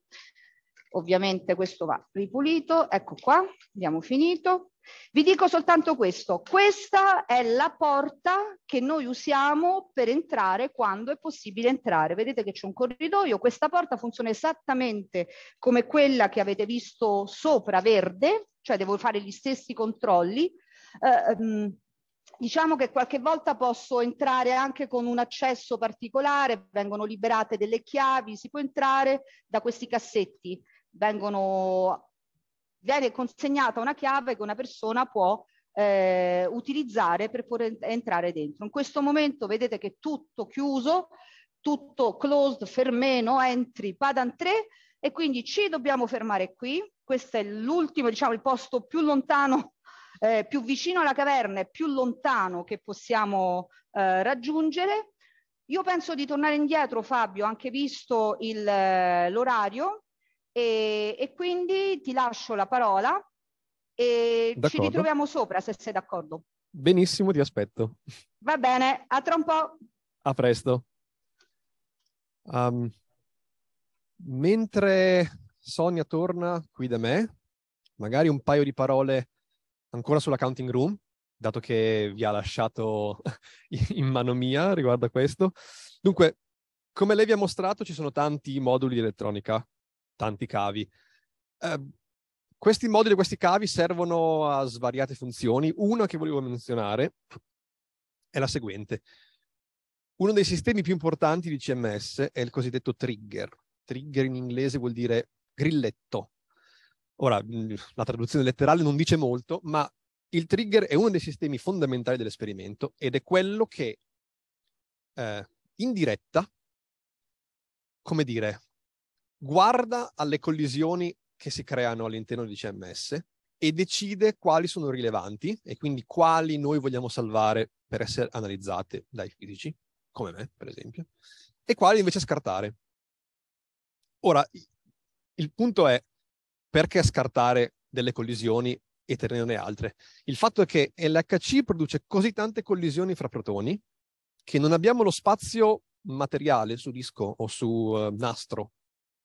ovviamente questo va ripulito, ecco qua, abbiamo finito. Vi dico soltanto questo, questa è la porta che noi usiamo per entrare quando è possibile entrare, vedete che c'è un corridoio, questa porta funziona esattamente come quella che avete visto sopra verde, cioè devo fare gli stessi controlli, eh, ehm, Diciamo che qualche volta posso entrare anche con un accesso particolare, vengono liberate delle chiavi, si può entrare da questi cassetti, vengono, viene consegnata una chiave che una persona può eh, utilizzare per poter entrare dentro. In questo momento vedete che è tutto chiuso, tutto closed, fermeno, entry, padan 3 e quindi ci dobbiamo fermare qui. Questo è l'ultimo, diciamo, il posto più lontano eh, più vicino alla caverna e più lontano che possiamo eh, raggiungere. Io penso di tornare indietro, Fabio, anche visto eh, l'orario, e, e, quindi ti lascio la parola e ci ritroviamo sopra, se sei d'accordo. Benissimo, ti aspetto. Va bene, a tra un po'. A presto. Um, mentre Sonia torna qui da me, magari un paio di parole ancora sulla counting room, dato che vi ha lasciato in mano mia riguardo a questo. Dunque, come lei vi ha mostrato, ci sono tanti moduli di elettronica, tanti cavi. Eh, questi moduli, questi cavi servono a svariate funzioni. Una che volevo menzionare è la seguente. Uno dei sistemi più importanti di CMS è il cosiddetto trigger. Trigger in inglese vuol dire grilletto. Ora, la traduzione letterale non dice molto, ma il trigger è uno dei sistemi fondamentali dell'esperimento ed è quello che eh, in diretta, come dire, guarda alle collisioni che si creano all'interno di CMS e decide quali sono rilevanti e quindi quali noi vogliamo salvare per essere analizzate dai fisici, come me per esempio, e quali invece scartare. Ora, il punto è, perché scartare delle collisioni e tenerne altre? Il fatto è che LHC produce così tante collisioni fra protoni che non abbiamo lo spazio materiale su disco o su uh, nastro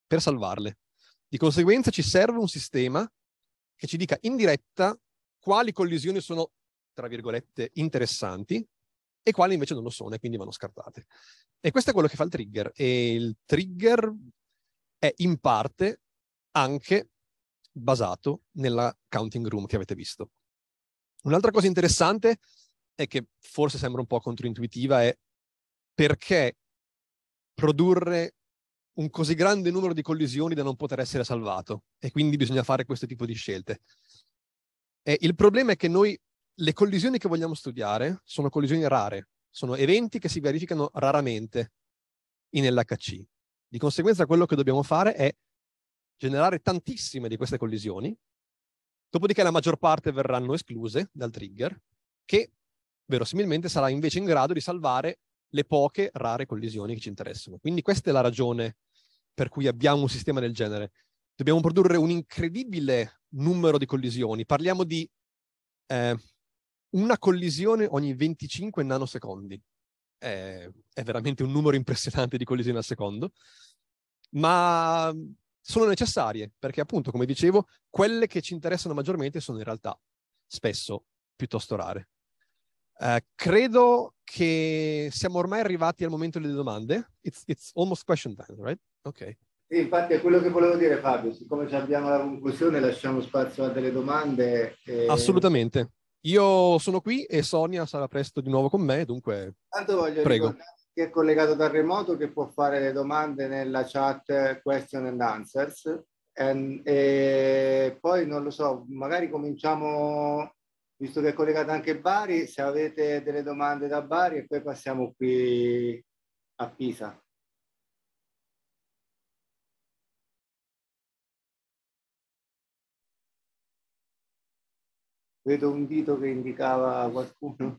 per salvarle. Di conseguenza ci serve un sistema che ci dica in diretta quali collisioni sono, tra virgolette, interessanti e quali invece non lo sono e quindi vanno scartate. E questo è quello che fa il trigger e il trigger è in parte anche basato nella counting room che avete visto. Un'altra cosa interessante è che forse sembra un po' controintuitiva è perché produrre un così grande numero di collisioni da non poter essere salvato e quindi bisogna fare questo tipo di scelte. E il problema è che noi le collisioni che vogliamo studiare sono collisioni rare, sono eventi che si verificano raramente in LHC. Di conseguenza quello che dobbiamo fare è generare tantissime di queste collisioni, dopodiché la maggior parte verranno escluse dal trigger, che verosimilmente sarà invece in grado di salvare le poche rare collisioni che ci interessano. Quindi questa è la ragione per cui abbiamo un sistema del genere. Dobbiamo produrre un incredibile numero di collisioni. Parliamo di eh, una collisione ogni 25 nanosecondi. Eh, è veramente un numero impressionante di collisioni al secondo. Ma sono necessarie, perché appunto, come dicevo, quelle che ci interessano maggiormente sono in realtà spesso piuttosto rare. Uh, credo che siamo ormai arrivati al momento delle domande. It's, it's almost question time, right? Ok. Sì, infatti è quello che volevo dire Fabio, siccome ci abbiamo la conclusione lasciamo spazio a delle domande. E... Assolutamente. Io sono qui e Sonia sarà presto di nuovo con me, dunque Tanto voglio prego. ricordare chi è collegato da remoto, che può fare le domande nella chat question and answers. And, e poi non lo so, magari cominciamo, visto che è collegata anche Bari, se avete delle domande da Bari e poi passiamo qui a Pisa. Vedo un dito che indicava qualcuno.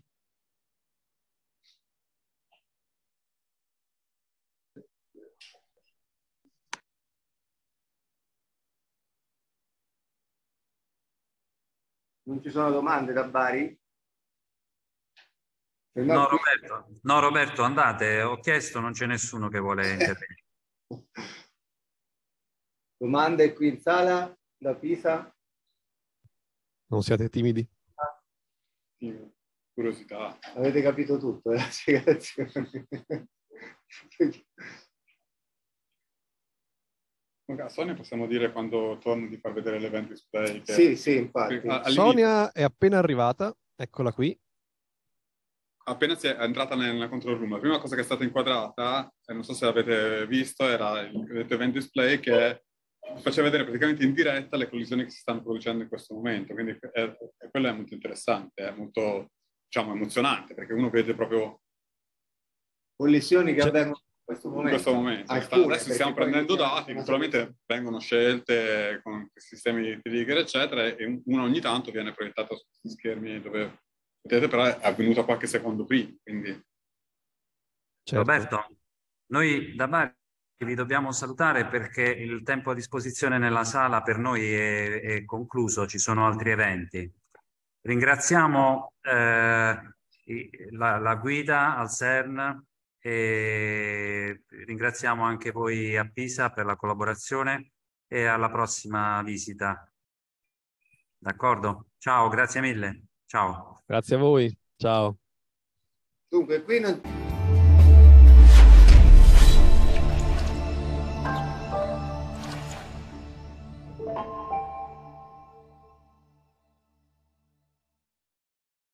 Non ci sono domande da Bari? No Roberto, no Roberto, andate, ho chiesto, non c'è nessuno che vuole intervenire. domande qui in sala, da Pisa? Non siate timidi. Curiosità. Avete capito tutto, eh? A Sonia possiamo dire quando torno di far vedere l'event display. Che... Sì, sì, infatti. A, Sonia è appena arrivata, eccola qui. Appena si è entrata nella control room, la prima cosa che è stata inquadrata, e eh, non so se l'avete visto, era il event display che faceva vedere praticamente in diretta le collisioni che si stanno producendo in questo momento. Quindi è, eh, è, eh, quello è molto interessante, è molto diciamo, emozionante, perché uno vede proprio collisioni che cioè, avvengono questo momento. In questo momento. Alcune, Adesso stiamo prendendo dati, naturalmente vengono scelte con sistemi di trigger, eccetera, e uno ogni tanto viene proiettato su schermi dove potete, però è avvenuto qualche secondo prima. Quindi... Certo. Roberto, noi da Bari vi dobbiamo salutare perché il tempo a disposizione nella sala per noi è, è concluso, ci sono altri eventi. Ringraziamo eh, la, la guida al CERN, e ringraziamo anche voi a Pisa per la collaborazione e alla prossima visita. D'accordo? Ciao, grazie mille. Ciao. Grazie a voi. Ciao. Dunque, qui non...